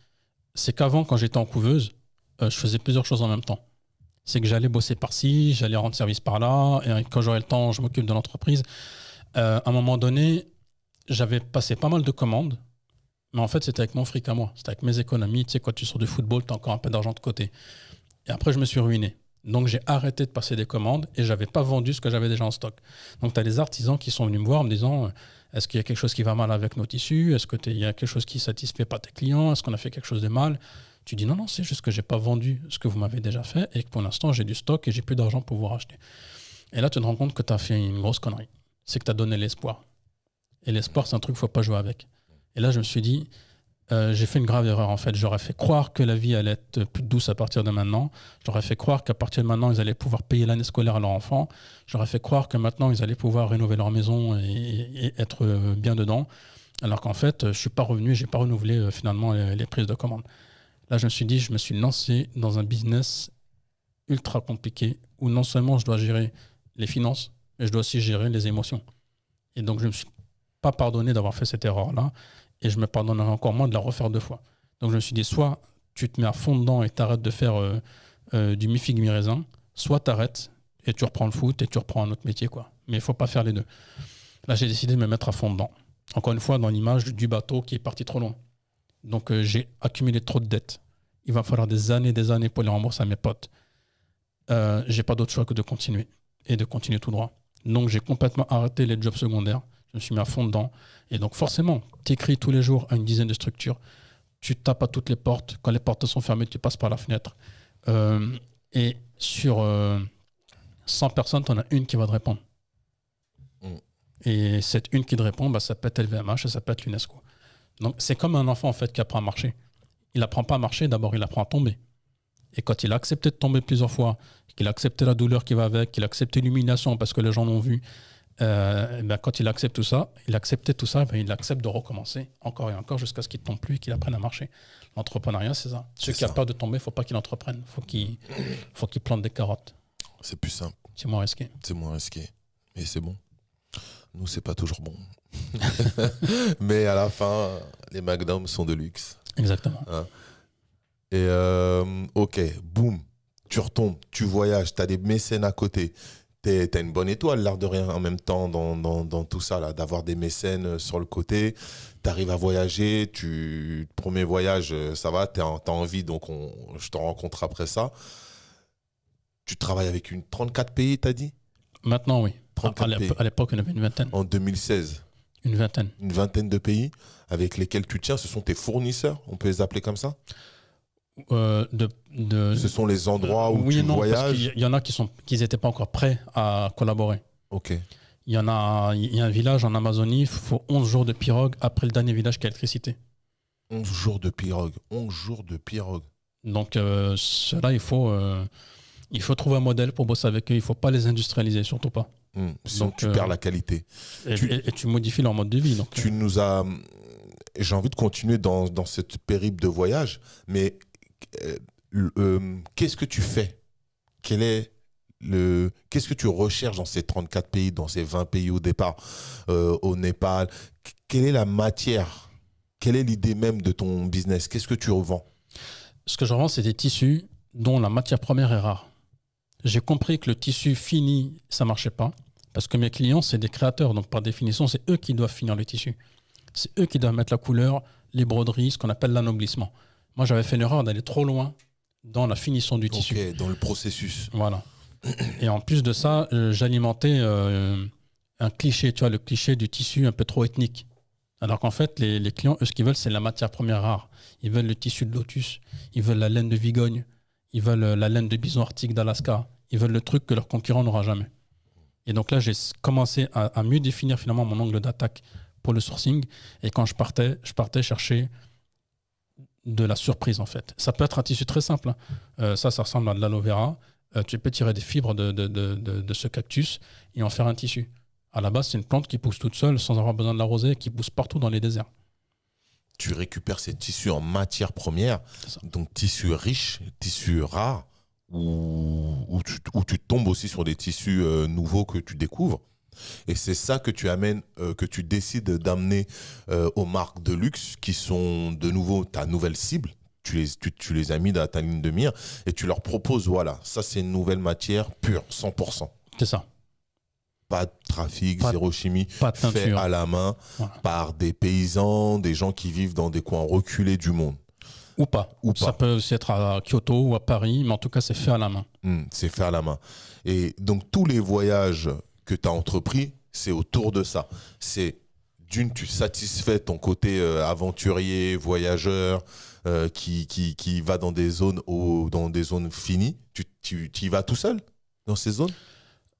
c'est qu'avant, quand j'étais en couveuse, euh, je faisais plusieurs choses en même temps. C'est que j'allais bosser par-ci, j'allais rendre service par-là, et quand j'aurais le temps, je m'occupe de l'entreprise. à un moment donné, j'avais passé pas mal de commandes mais en fait, c'était avec mon fric à moi, c'était avec mes économies. Tu sais, quand tu sors du football, tu as encore un peu d'argent de côté. Et après, je me suis ruiné. Donc, j'ai arrêté de passer des commandes et j'avais pas vendu ce que j'avais déjà en stock. Donc, tu as les artisans qui sont venus me voir en me disant euh, est-ce qu'il y a quelque chose qui va mal avec nos tissus Est-ce qu'il y a quelque chose qui satisfait pas tes clients Est-ce qu'on a fait quelque chose de mal Tu dis non, non, c'est juste que je n'ai pas vendu ce que vous m'avez déjà fait et que pour l'instant, j'ai du stock et j'ai plus d'argent pour vous racheter. Et là, tu te rends compte que tu as fait une grosse connerie. C'est que tu as donné l'espoir. Et l'espoir, c'est un truc faut pas jouer avec. Et là, je me suis dit, euh, j'ai fait une grave erreur en fait. J'aurais fait croire que la vie allait être plus douce à partir de maintenant. J'aurais fait croire qu'à partir de maintenant, ils allaient pouvoir payer l'année scolaire à leurs enfants. J'aurais fait croire que maintenant, ils allaient pouvoir rénover leur maison et, être euh, bien dedans. Alors qu'en fait, je suis pas revenu, j'ai pas renouvelé euh, finalement les, prises de commande. Là, je me suis dit, je me suis lancé dans un business ultra compliqué où non seulement je dois gérer les finances, mais je dois aussi gérer les émotions. Et donc, je me suis pas pardonné d'avoir fait cette erreur-là et je me pardonnerai encore moins de la refaire deux fois. Donc je me suis dit, soit tu te mets à fond dedans et t'arrêtes de faire euh, euh, du mi-figue, mi-raisin, soit t'arrêtes et tu reprends le foot et tu reprends un autre métier. quoi. Mais il faut pas faire les deux. Là, j'ai décidé de me mettre à fond dedans. Encore une fois, dans l'image du bateau qui est parti trop loin. Donc euh, j'ai accumulé trop de dettes. Il va falloir des années des années pour les rembourser à mes potes. j'ai pas d'autre choix que de continuer et de continuer tout droit. Donc j'ai complètement arrêté les jobs secondaires je me suis mis à fond dedans. Et donc, forcément, tu écris tous les jours à une dizaine de structures. Tu tapes à toutes les portes. Quand les portes sont fermées, tu passes par la fenêtre. Euh, et sur 100 euh, personnes, tu en as une qui va te répondre. Mm. Et cette une qui te répond, bah, ça peut être LVMH, ça peut être l'UNESCO. Donc, c'est comme un enfant en fait qui apprend à marcher. Il apprend pas à marcher, d'abord, il apprend à tomber. Et quand il a accepté de tomber plusieurs fois, qu'il a accepté la douleur qui va avec, qu'il a accepté l'humiliation parce que les gens l'ont vu, euh, ben quand il accepte tout ça, il acceptait tout ça, ben il accepte de recommencer encore et encore jusqu'à ce qu'il ne tombe plus et qu'il apprenne à marcher. L'entrepreneuriat, c'est ça. Ce qui a peur de tomber, il ne faut pas qu'il Il Faut qu'il faut qu'il plantent des carottes. C'est plus simple. C'est moins risqué. C'est moins risqué. Et c'est bon. Nous, c'est pas toujours bon. Mais à la fin, les McDonald's sont de luxe. Exactement. Hein. et euh, ok, boum, tu retombes, tu voyages, tu as des mécènes à côté t'as une bonne étoile, l'art de rien, en même temps, dans, tout ça, d'avoir des mécènes euh, sur le côté. T'arrives à voyager, tu, premier voyage, euh, ça va, t'as en, envie, donc je te rencontre après ça. Tu travailles avec une 34 pays, t'as dit Maintenant, oui. à l'époque, on avait une vingtaine. En 2016 Une vingtaine. Une vingtaine de pays avec lesquels tu tiens, ce sont tes fournisseurs, on peut les appeler comme ça euh, de, Ce sont les endroits où oui non, voyages Il y, en a qui sont qui n'étaient pas encore prêts à collaborer. Ok. Il y en a, un village en Amazonie, il faut 11 jours de pirogue après le dernier village qui a électricité. 11 jours de pirogue, 11 jours de pirogue. Donc euh, cela, il faut, euh, il faut trouver un modèle pour bosser avec eux. Il ne faut pas les industrialiser, surtout pas. Hmm, sinon tu perds la qualité. Et tu, modifies leur mode de vie. tu nous as, j'ai envie de continuer dans, dans cette périple de voyage, mais euh, euh, euh, qu'est-ce que tu fais Quel est le qu'est-ce que tu recherches dans ces 34 pays, dans ces 20 pays au départ au Népal Quelle est la matière Quelle est l'idée même de ton business Qu'est-ce que tu revends Ce que je revends, c'est des tissus dont la matière première est rare. J'ai compris que le tissu fini, ça marchait pas parce que mes clients, c'est des créateurs, donc par définition, c'est eux qui doivent finir le tissu. C'est eux qui doivent mettre la couleur, les broderies, ce qu'on appelle l'anoblissement. Moi, j'avais fait une erreur d'aller trop loin dans la finition du tissu tissu. Dans le processus. Voilà. Et en plus de ça, euh, j'alimentais euh, un cliché, tu vois, le cliché du tissu un peu trop ethnique. Alors qu'en fait, les, clients, eux, ce qu'ils veulent, c'est la matière première rare. Ils veulent le tissu de lotus, ils veulent la laine de Vigogne, ils veulent euh, la laine de bison arctique d'Alaska, ils veulent le truc que leur concurrent n'aura jamais. Et donc là, j'ai commencé à, à, mieux définir finalement mon angle d'attaque pour le sourcing. Et quand je partais, je partais chercher de la surprise en fait. Ça peut être un tissu très simple. Hein. Euh, ça, ça ressemble à de l'aloe vera. Euh, tu peux tirer des fibres de, ce cactus et en faire un tissu. À la base, c'est une plante qui pousse toute seule sans avoir besoin de l'arroser, qui pousse partout dans les déserts. Tu récupères ces tissus en matière première, donc tissus riches, tissus rares, ou, tu, tombes aussi sur des tissus euh, nouveaux que tu découvres. Et c'est ça que tu amènes, euh, que tu décides d'amener euh, aux marques de luxe qui sont de nouveau ta nouvelle cible. Tu les, tu, les as mis dans ta ligne de mire et tu leur proposes, voilà, ça c'est une nouvelle matière pure, 100%. C'est ça pas de trafic, zéro chimie, pas fait à la main par des paysans, des gens qui vivent dans des coins reculés du monde. Ou pas. Ça peut aussi être à Kyoto ou à Paris, mais en tout cas, c'est fait à la main. Hmm, c'est fait à la main. Et donc, tous les voyages que tu as entrepris, c'est autour de ça. C'est d'une, tu satisfais ton côté euh, aventurier, voyageur, euh, qui, qui, va dans des zones au, dans des zones finies. Tu, tu, y vas tout seul dans ces zones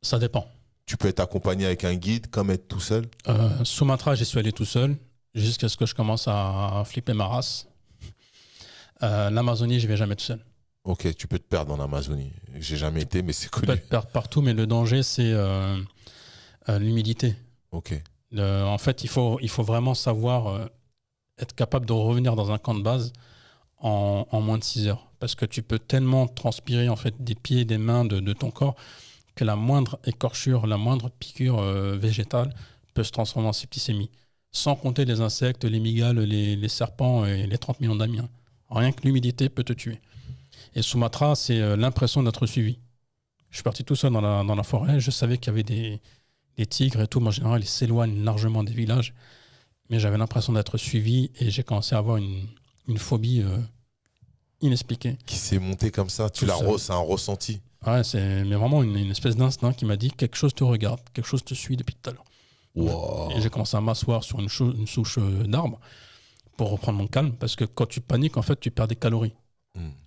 Ça dépend. Tu peux être accompagné avec un guide, comme être tout seul euh, Sumatra, j'y suis allé tout seul, jusqu'à ce que je commence à flipper ma race. Euh, L'Amazonie, je vais jamais tout seul. Ok, tu peux te perdre en Amazonie. J'ai jamais été, mais c'est connu. Tu peux te perdre partout, mais le danger, c'est euh, euh, l'humidité. Ok. en fait, il faut, il faut vraiment savoir euh, être capable de revenir dans un camp de base en, moins de 6 heures. Parce que tu peux tellement transpirer en fait des pieds, des mains, de, ton corps, que la moindre écorchure, la moindre piqûre végétale peut se transformer en septicémie. Sans compter les insectes, les migales, les, les serpents et les 30 millions d'amiens. Hein. Rien que l'humidité peut te tuer. Et Sumatra, c'est euh, l'impression d'être suivi. Je suis parti tout seul dans la, dans la forêt, je savais qu'il y avait des, tigres et tout, mais en général, ils s'éloignent largement des villages. Mais j'avais l'impression d'être suivi et j'ai commencé à avoir une, phobie euh, inexpliquée. Qui s'est montée comme ça, tu l'as ressenti. Ouais, c'est mais vraiment une, espèce d'instinct qui m'a dit quelque chose te regarde, quelque chose te suit depuis tout à l'heure. Et j'ai commencé à m'asseoir sur une, une souche euh, d'arbre pour reprendre mon calme parce que quand tu paniques, en fait, tu perds des calories.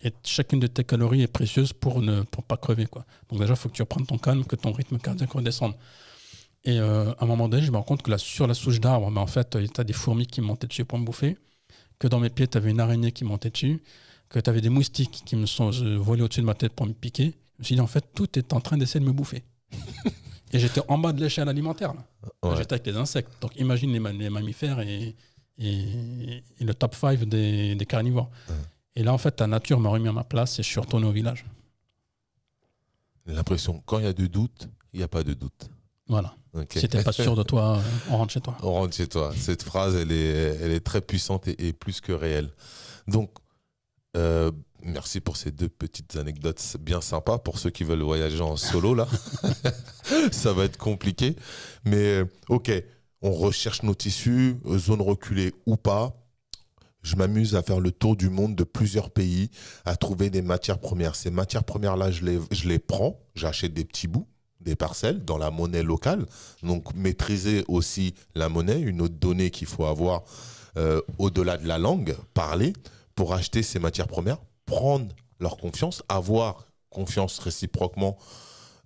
Et chacune de tes calories est précieuse pour ne pour pas crever. Quoi. Donc déjà, il faut que tu reprennes ton calme, que ton rythme cardiaque redescende. Et euh, à un moment donné, je me rends compte que là, sur la souche d'arbre, mais ben, en fait, tu as des fourmis qui montaient dessus pour me bouffer, que dans mes pieds, tu avais une araignée qui montait dessus, que tu avais des moustiques qui me sont euh, volés au-dessus de ma tête pour me piquer. Je me suis dit, en fait, tout est en train d'essayer de me bouffer. et j'étais en bas de l'échelle alimentaire. J'étais avec les insectes. Donc imagine les, mammifères et, et, le top 5 des, carnivores. Et là, en fait, ta nature m'a remis à ma place et je suis retourné au village. L'impression, quand il y a du doute, il n'y a pas de doute. Voilà. si tu pas sûr de toi, on rentre chez toi. On rentre chez toi. Cette phrase, elle est, elle est très puissante et, plus que réelle. Donc, euh, merci pour ces deux petites anecdotes bien sympas pour ceux qui veulent voyager en solo là. Ça va être compliqué, mais ok. On recherche nos tissus, zone reculée ou pas je m'amuse à faire le tour du monde de plusieurs pays, à trouver des matières premières. Ces matières premières-là, je les, prends, j'achète des petits bouts, des parcelles dans la monnaie locale. Donc maîtriser aussi la monnaie, une autre donnée qu'il faut avoir euh, au-delà de la langue, parler, pour acheter ces matières premières, prendre leur confiance, avoir confiance réciproquement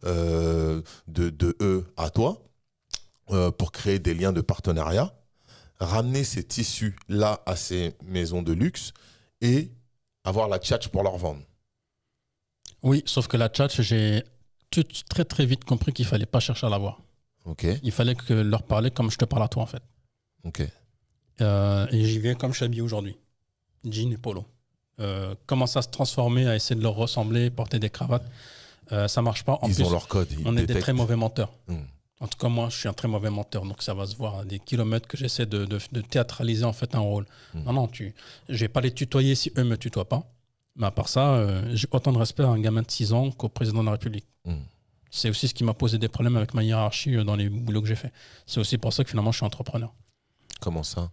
euh, de, eux à toi, euh, pour créer des liens de partenariat ramener ces tissus-là à ces maisons de luxe et avoir la tchatch pour leur vendre. Oui, sauf que la tchatch, j'ai très très vite compris qu'il fallait pas chercher à l'avoir. Ok. Il fallait que leur parler comme je te parle à toi en fait. Ok. Euh, et j'y viens comme je suis aujourd'hui, jean et polo. Euh, à se transformer, à essayer de leur ressembler, porter des cravates, euh, ça marche pas. En ils ont leur code. on est des très mauvais menteurs. Hmm. En tout cas, moi, je suis un très mauvais menteur, donc ça va se voir à hein, des kilomètres que j'essaie de, théâtraliser en fait un rôle. Hmm. Non, non, tu, ne vais pas les tutoyer si eux me tutoient pas. Mais à part ça, euh, j'ai autant de respect à un gamin de 6 ans qu'au président de la République. Hmm. C'est aussi ce qui m'a posé des problèmes avec ma hiérarchie euh, dans les boulots que j'ai fait. C'est aussi pour ça que finalement, je suis entrepreneur. Comment ça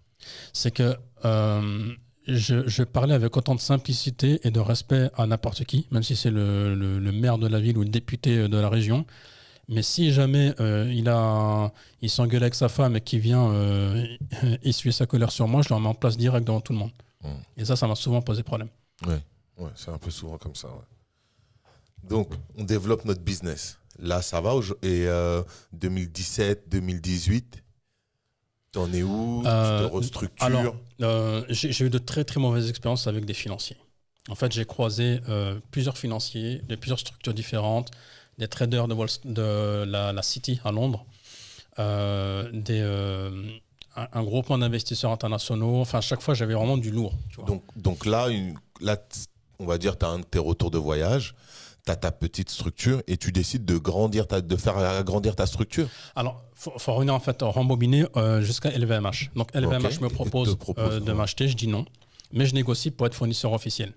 C'est que euh, je, parlais avec autant de simplicité et de respect à n'importe qui, même si c'est le, le, le maire de la ville ou le député de la région. Mais si jamais euh, il, a, il s'engueule avec sa femme et qu'il vient euh, essuyer sa colère sur moi, je le remets en place direct devant tout le monde. Hmm. Et ça, ça m'a souvent posé problème. Oui, ouais c'est un peu souvent comme ça. Donc, on développe notre business. Là, ça va. Et 2017, euh, 2018, t'en es où Tu te restructures J'ai eu de très, très mauvaises expériences avec des financiers. En fait, j'ai croisé plusieurs financiers de plusieurs structures différentes des traders de, de la, City à Londres, euh, des, euh, un, groupe groupement d'investisseurs internationaux. Enfin, à chaque fois, j'avais vraiment du lourd. Donc, donc là, on va dire, tu as un de tes retours de voyage tu as ta petite structure et tu décides de grandir de faire agrandir ta structure Alors, il faut, revenir en fait, rembobiner euh, jusqu'à LVMH. Donc, LVMH me propose, de m'acheter, je dis non, mais je négocie pour être fournisseur officiel.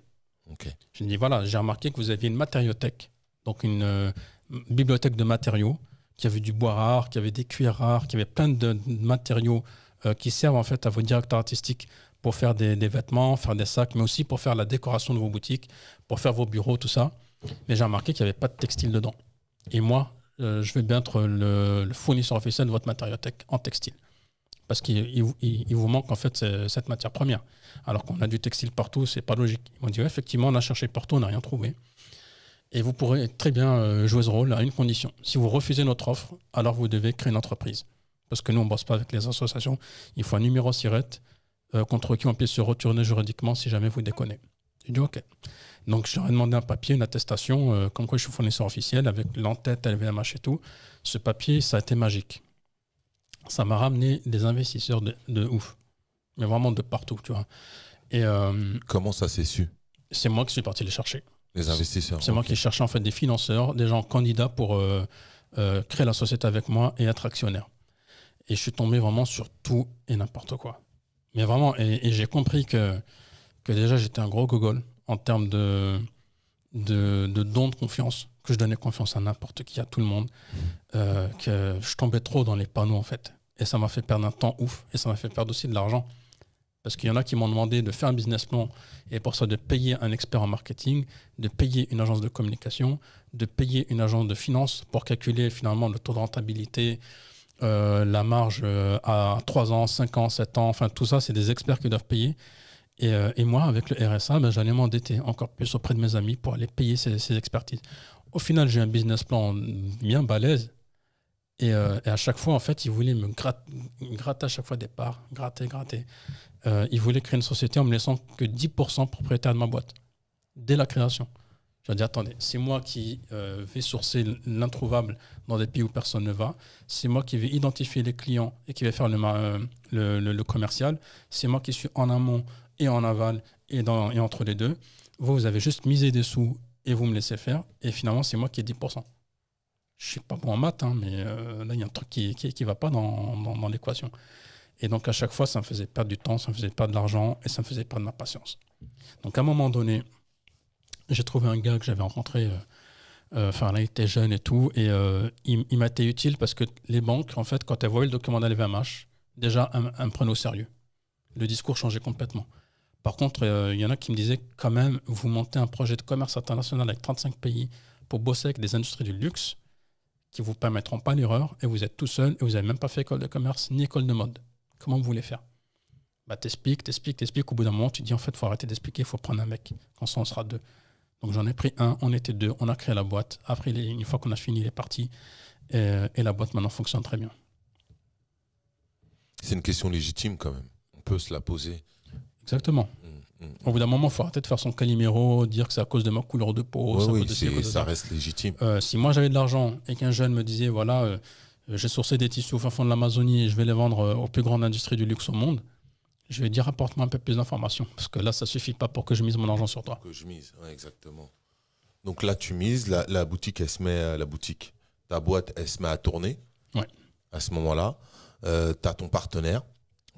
Okay. Je dis voilà, j'ai remarqué que vous aviez une matériothèque, donc une, bibliothèque de matériaux qui avait du bois rare, qui avait des cuirs rares, qui avait plein de matériaux euh, qui servent en fait à vos directeurs artistiques pour faire des, vêtements, faire des sacs, mais aussi pour faire la décoration de vos boutiques, pour faire vos bureaux, tout ça. Mais j'ai remarqué qu'il n'y avait pas de textile dedans. Et moi, euh, je veux bien être le, fournisseur officiel de votre matériothèque en textile. Parce qu'il vous manque en fait cette matière première. Alors qu'on a du textile partout, c'est pas logique. Ils m'ont dit effectivement, on a cherché partout, on n'a rien trouvé. Et vous pourrez très bien euh, jouer ce rôle à une condition. Si vous refusez notre offre, alors vous devez créer une entreprise. Parce que nous, on ne bosse pas avec les associations. Il faut un numéro SIRET euh, contre qui on puisse se retourner juridiquement si jamais vous déconnez. J'ai dit OK. Donc, j'aurais demandé un papier, une attestation, euh, comme quoi je suis fournisseur officiel, avec l'entête, LVMH et tout. Ce papier, ça a été magique. Ça m'a ramené des investisseurs de, ouf. Mais vraiment de partout, tu vois. Et, Comment ça s'est su C'est moi qui suis parti les chercher. C'est moi qui cherchais en fait des financeurs, des gens candidats pour euh, euh, créer la société avec moi et être actionnaire. Et je suis tombé vraiment sur tout et n'importe quoi. Mais vraiment, et, j'ai compris que, que déjà j'étais un gros gogol en termes de, de, don de confiance, que je donnais confiance à n'importe qui, à tout le monde, euh, que je tombais trop dans les panneaux en fait. Et ça m'a fait perdre un temps ouf, et ça m'a fait perdre aussi de l'argent. Parce qu'il y en a qui m'ont demandé de faire un business plan et pour ça de payer un expert en marketing, de payer une agence de communication, de payer une agence de finance pour calculer finalement le taux de rentabilité, euh, la marge euh, à 3 ans, 5 ans, 7 ans, enfin tout ça, c'est des experts qui doivent payer. Et, euh, moi, avec le RSA, ben, j'allais m'endetter encore plus auprès de mes amis pour aller payer ces, ces expertises. Au final, j'ai un business plan bien balèze, euh, et, à chaque fois, en fait, il voulait me gratter, gratter à chaque fois des parts, gratter, gratter. Euh, il voulait créer une société en me laissant que 10% propriétaire de ma boîte, dès la création. Je dit, attendez, c'est moi qui euh, vais sourcer l'introuvable dans des pays où personne ne va. C'est moi qui vais identifier les clients et qui vais faire euh, le, commercial. C'est moi qui suis en amont et en aval et, dans, et entre les deux. Vous, vous avez juste misé des sous et vous me laissez faire. Et finalement, c'est moi qui ai 10% je suis pas bon en maths, hein, mais euh, là, il y a un truc qui, qui, va pas dans, dans, l'équation. Et donc, à chaque fois, ça me faisait perdre du temps, ça me faisait perdre de l'argent et ça me faisait perdre ma patience. Donc, à un moment donné, j'ai trouvé un gars que j'avais rencontré. Euh, euh, enfin, là, il était jeune et tout. Et il, m'a été utile parce que les banques, en fait, quand elles voyaient le document d'LVMH, déjà, elles, elles me prenaient au sérieux. Le discours changeait complètement. Par contre, il y en a qui me disaient quand même, vous montez un projet de commerce international avec 35 pays pour bosser avec des industries du luxe qui ne vous permettront pas l'erreur et vous êtes tout seul et vous n'avez même pas fait école de commerce ni école de mode. Comment vous voulez faire bah, T'expliques, t'expliques, t'expliques. Au bout d'un moment, tu dis en fait, il faut arrêter d'expliquer, il faut prendre un mec. Quand ça, on sera deux. Donc j'en ai pris un, on était deux, on a créé la boîte. Après, une fois qu'on a fini, les parties, et la boîte maintenant fonctionne très bien. C'est une question légitime quand même. On peut se la poser. Exactement. Au bout d'un moment, il faut arrêter de faire son Calimero, dire que c'est à cause de ma couleur de peau. oui, ça, reste légitime. Euh, si moi j'avais de l'argent et qu'un jeune me disait, voilà, euh, j'ai sourcé des tissus au fin fond de l'Amazonie et je vais les vendre euh, aux plus grandes industries du luxe au monde, je vais dire, apporte-moi un peu plus d'informations. Parce que là, ça suffit pas pour que je mise mon argent sur toi. Que je mise, exactement. Donc là, tu mises, la, boutique, elle se met à la boutique. Ta boîte, elle se met à tourner. Ouais. À ce moment-là, tu as ton partenaire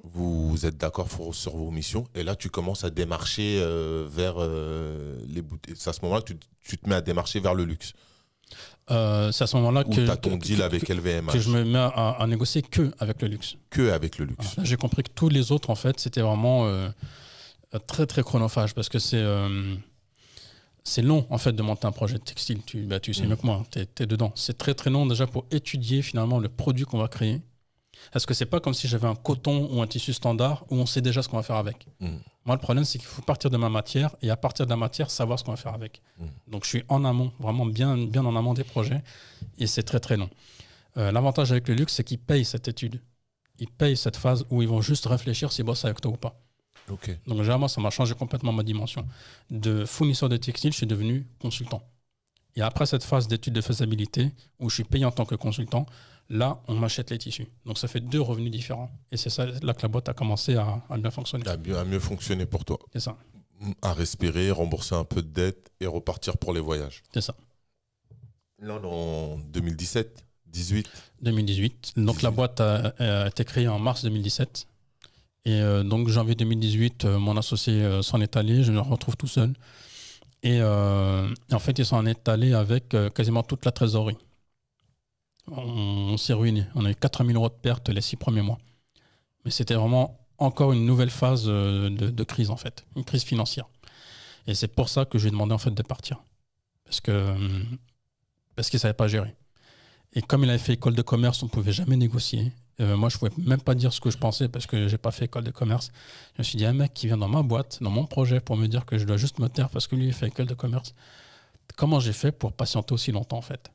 vous êtes d'accord sur vos missions, et là tu commences à démarcher euh, vers euh, les boutiques. C'est à ce moment-là que tu, tu, te mets à démarcher vers le luxe. Euh, c'est à ce moment-là que, as ton deal avec LVMH. que je me mets à, négocier que avec le luxe. Que avec le luxe. j'ai compris que tous les autres, en fait, c'était vraiment très très chronophage parce que c'est c'est long en fait de monter un projet de textile. Tu, bah, tu sais mm. mieux que moi, tu es, dedans. C'est très très long déjà pour étudier finalement le produit qu'on va créer. Est-ce que c'est pas comme si j'avais un coton ou un tissu standard où on sait déjà ce qu'on va faire avec. Mm. Moi, le problème, c'est qu'il faut partir de ma matière et à partir de la matière, savoir ce qu'on va faire avec. Mm. Donc, je suis en amont, vraiment bien, bien en amont des projets et c'est très, très long. Euh, l'avantage avec le luxe, c'est qu'ils payent cette étude. Ils payent cette phase où ils vont juste réfléchir s'ils bossent avec toi ou pas. Donc, généralement, ça m'a changé complètement ma dimension. De fournisseur de textiles, je suis devenu consultant. Et après cette phase d'étude de faisabilité, où je suis payé en tant que consultant, Là, on m'achète les tissus. Donc ça fait deux revenus différents. Et c'est ça là que la boîte a commencé à, bien fonctionner. À mieux, fonctionner pour toi. C'est ça. À respirer, rembourser un peu de dette et repartir pour les voyages. C'est ça. Là, en 2017, 18 2018. Donc la boîte a, été créée en mars 2017. Et euh, donc janvier 2018, euh, mon associé euh, s'en est allé, je me retrouve tout seul. Et en fait, il s'en est allé avec quasiment toute la trésorerie on, s'est ruiné. On a eu 4000 euros de pertes les six premiers mois. Mais c'était vraiment encore une nouvelle phase euh, de, crise, en fait, une crise financière. Et c'est pour ça que j'ai demandé en fait de partir. Parce que euh, parce qu'il ne savait pas gérer. Et comme il avait fait école de commerce, on ne pouvait jamais négocier. Euh, moi, je ne pouvais même pas dire ce que je pensais parce que je n'ai pas fait école de commerce. Je me suis dit, un mec qui vient dans ma boîte, dans mon projet, pour me dire que je dois juste me taire parce que lui, il fait école de commerce. Comment j'ai fait pour patienter aussi longtemps, en fait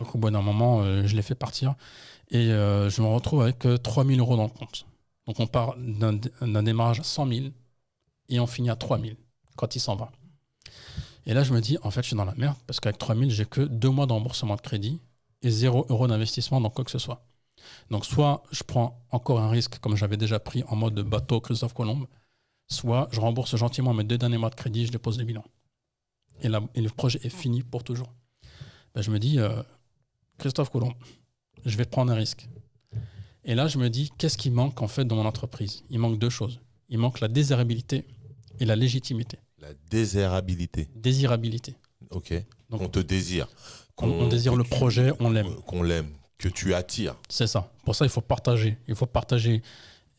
donc au bout d'un moment, euh, je l'ai fait partir et euh, je me retrouve avec 3000 euh, euros dans le compte. Donc on part d'un démarrage à 100 000 et on finit à 3000 quand il s'en va. Et là, je me dis, en fait, je suis dans la merde parce qu'avec 3000, j'ai que deux mois de de crédit et 0 euros d'investissement dans quoi que ce soit. Donc soit je prends encore un risque comme j'avais déjà pris en mode bateau Christophe Colomb, soit je rembourse gentiment mes deux derniers mois de crédit, je dépose les bilans. Et, le projet est fini pour toujours. Ben, je me dis, Christophe Colomb, je vais prendre un risque. Et là, je me dis, qu'est-ce qui manque en fait dans mon entreprise Il manque deux choses. Il manque la désirabilité et la légitimité. La désirabilité. Désirabilité. Ok. Donc on te désire. Qu'on on désire le projet, on l'aime. Qu'on l'aime, que tu attires. C'est ça. Pour ça, il faut partager. Il faut partager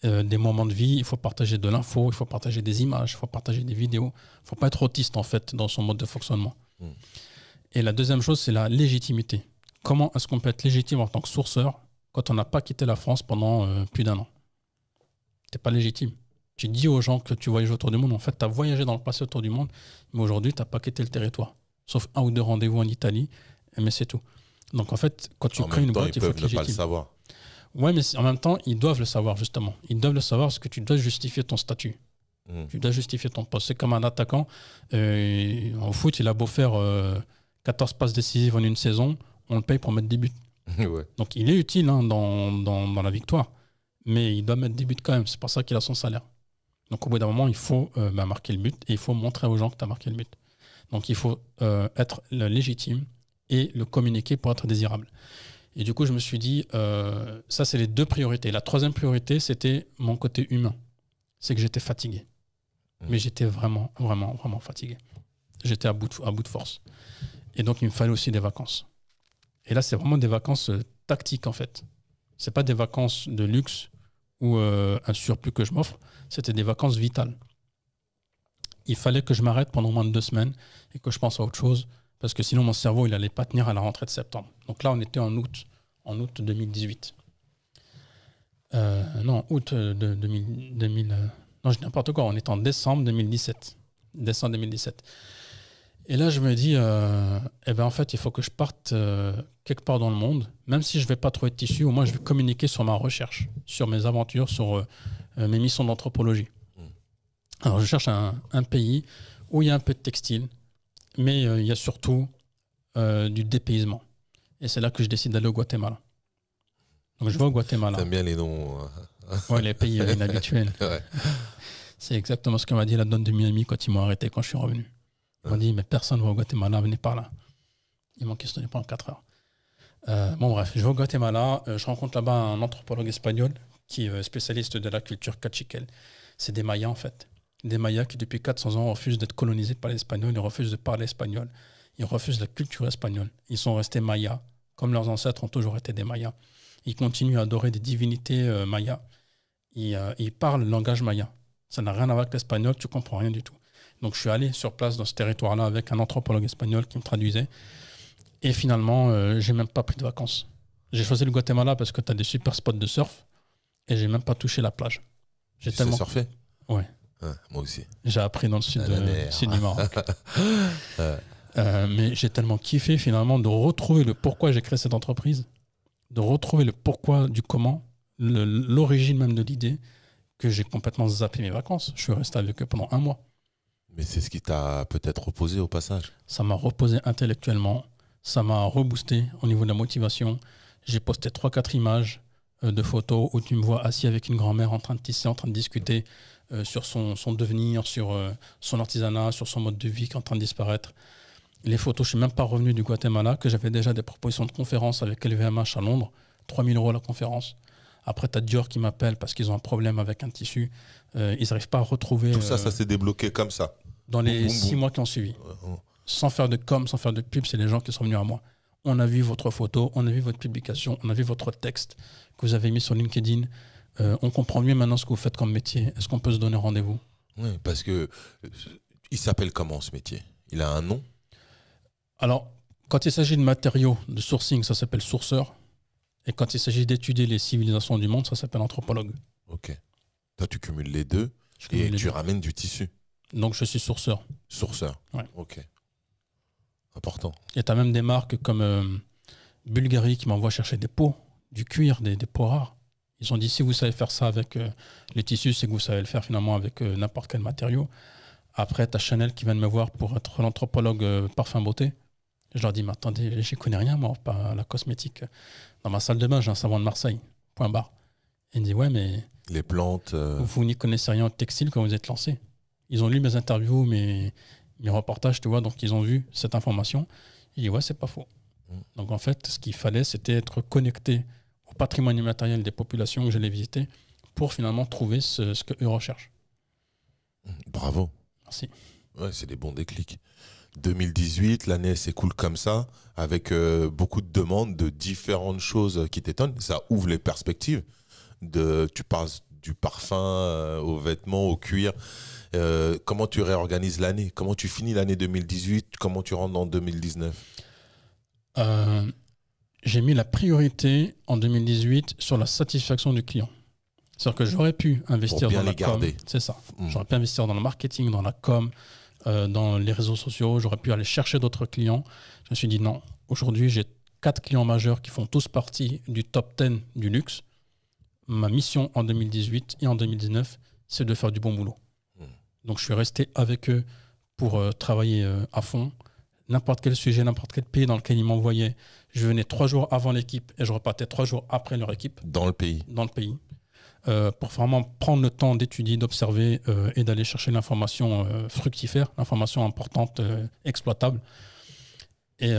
euh, des moments de vie, il faut partager de l'info, il faut partager des images, il faut partager des vidéos. Il ne faut pas être autiste en fait dans son mode de fonctionnement. Hmm. Et la deuxième chose, c'est la légitimité comment est-ce qu'on peut être légitime en tant que sourceur quand on n'a pas quitté la France pendant euh, plus d'un an n'es pas légitime. Tu dis aux gens que tu voyages autour du monde, en fait, tu as voyagé dans le passé autour du monde, mais aujourd'hui, tu n'as pas quitté le territoire. Sauf un ou deux rendez-vous en Italie, mais c'est tout. Donc en fait, quand tu crées une boîte, il faut être légitime. Pas le savoir. Oui, mais en même temps, ils doivent le savoir, justement. Ils doivent le savoir parce que tu dois justifier ton statut. Hmm. Tu dois justifier ton poste. C'est comme un attaquant. Euh, en foot, il a beau faire 14 euh, passes décisives en une saison on le paye pour mettre des buts. Donc il est utile hein, dans, dans, la victoire, mais il doit mettre des buts quand même. C'est pour ça qu'il a son salaire. Donc au bout d'un moment, il faut euh, bah, marquer le but et il faut montrer aux gens que tu as marqué le but. Donc il faut euh, être légitime et le communiquer pour être désirable. Et du coup, je me suis dit, euh, ça, c'est les deux priorités. La troisième priorité, c'était mon côté humain. C'est que j'étais fatigué. Mmh. Mais j'étais vraiment, vraiment, vraiment fatigué. J'étais à bout, à bout de force. Et donc, il me fallait aussi des vacances. Et là, c'est vraiment des vacances euh, tactiques, en fait. C'est pas des vacances de luxe ou euh, un surplus que je m'offre. C'était des vacances vitales. Il fallait que je m'arrête pendant moins de deux semaines et que je pense à autre chose parce que sinon mon cerveau il n'allait pas tenir à la rentrée de septembre. Donc là on était en août, en août 2018. Euh, non, août de 2000, non je dis n'importe quoi, on est en décembre 2017. Décembre 2017. Et là, je me dis, euh, eh ben, en fait, il faut que je parte euh, quelque part dans le monde, même si je ne vais pas trouver de tissu, au moins je vais communiquer sur ma recherche, sur mes aventures, sur euh, mes missions d'anthropologie. Hmm. Alors, je cherche un, pays où il y a un peu de textile, mais il y a surtout du dépaysement. Et c'est là que je décide d'aller au Guatemala. Donc, je vais au Guatemala. T'aimes bien les noms. Hein. Oui, les pays inhabituels. C'est exactement ce que m'a dit la donne de Miami quand ils m'ont arrêté quand je suis revenu. On dit, mais personne ne va au Guatemala, venez par là. Ils m'ont questionné pendant 4 heures. Euh, bon, bref, je vais au Guatemala, euh, je rencontre là-bas un anthropologue espagnol qui est euh, spécialiste de la culture cachiquel. C'est des Mayas, en fait. Des Mayas qui, depuis 400 ans, refusent d'être colonisés par l'Espagnol, ils refusent de parler espagnol, ils refusent la culture espagnole. Ils sont restés Mayas, comme leurs ancêtres ont toujours été des Mayas. Ils continuent à adorer des divinités Mayas. Ils, parlent le langage Maya. Ça n'a rien à voir avec l'espagnol, tu comprends rien du tout. Donc je suis allé sur place dans ce territoire-là avec un anthropologue espagnol qui me traduisait. Et finalement, je euh, j'ai même pas pris de vacances. J'ai choisi le Guatemala parce que tu as des super spots de surf et j'ai même pas touché la plage. J'ai tellement surfé. Ouais. Moi aussi. J'ai appris dans le sud, de, du Maroc. Euh, mais j'ai tellement kiffé finalement de retrouver le pourquoi j'ai créé cette entreprise, de retrouver le pourquoi du comment, l'origine même de l'idée que j'ai complètement zappé mes vacances. Je suis resté avec eux pendant un mois. Mais c'est ce qui t'a peut-être reposé au passage Ça m'a reposé intellectuellement, ça m'a reboosté au niveau de la motivation. J'ai posté 3-4 images euh, de photos où tu me vois assis avec une grand-mère en train de tisser, en train de discuter euh, sur son, son, devenir, sur euh, son artisanat, sur son mode de vie qui est en train de disparaître. Les photos, je ne suis même pas revenu du Guatemala, que j'avais déjà des propositions de conférences avec LVMH à Londres, 3000 euros la conférence. Après, tu as Dior qui m'appelle parce qu'ils ont un problème avec un tissu. ils n'arrivent pas à retrouver. Tout ça, ça s'est débloqué comme ça dans les six mois qui ont suivi. Sans faire de com, sans faire de pub, c'est les gens qui sont venus à moi. On a vu votre photo, on a vu votre publication, on a vu votre texte que vous avez mis sur LinkedIn. Euh, on comprend mieux maintenant ce que vous faites comme métier. Est-ce qu'on peut se donner rendez-vous Oui, parce que euh, il s'appelle comment ce métier Il a un nom Alors, quand il s'agit de matériaux, de sourcing, ça s'appelle sourceur. Et quand il s'agit d'étudier les civilisations du monde, ça s'appelle anthropologue. Ok. Toi, tu cumules les deux et tu ramènes du tissu. Donc je suis sourceur. Sourceur Ouais. Ok. Important. Et tu as même des marques comme euh, Bulgari qui m'envoient chercher des peaux, du cuir, des, des peaux rares. Ils ont dit si vous savez faire ça avec euh, les tissus, c'est que vous savez le faire finalement avec euh, n'importe quel matériau. Après, tu as Chanel qui vient de me voir pour être l'anthropologue parfum beauté. Je leur dis mais attendez, j'y connais rien, moi, pas la cosmétique. Dans ma salle de bain, j'ai un savon de Marseille, point barre. Il me dit ouais, mais. Les plantes. Vous n'y connaissez rien au textile quand vous êtes lancé ils ont lu mes interviews, mes, reportages, tu vois, donc ils ont vu cette information. Ils disent, ouais, c'est pas faux. Mm. Donc en fait, ce qu'il fallait, c'était être connecté au patrimoine immatériel des populations que j'allais visiter pour finalement trouver ce, ce qu'eux recherchent. Mm. Bravo. Merci. Ouais, c'est des bons déclics. 2018, l'année s'écoule comme ça, avec euh, beaucoup de demandes de différentes choses qui t'étonnent. Ça ouvre les perspectives. De, tu passes du parfum euh, aux vêtements, au cuir. Euh, comment tu réorganises l'année Comment tu finis l'année 2018 Comment tu rentres en 2019 euh, J'ai mis la priorité en 2018 sur la satisfaction du client. C'est-à-dire que j'aurais pu investir dans la garder. com. C'est ça. Hmm. J'aurais pu investir dans le marketing, dans la com, euh, dans les réseaux sociaux. J'aurais pu aller chercher d'autres clients. Je me suis dit non. Aujourd'hui, j'ai quatre clients majeurs qui font tous partie du top 10 du luxe. Ma mission en 2018 et en 2019, c'est de faire du bon boulot. Donc je suis resté avec eux pour euh, travailler euh, à fond. N'importe quel sujet, n'importe quel pays dans lequel ils m'envoyaient, je venais trois jours avant l'équipe et je repartais trois jours après leur équipe. Dans le pays Dans le pays. Euh, pour vraiment prendre le temps d'étudier, d'observer et d'aller chercher l'information fructifère, l'information importante, exploitable. Et,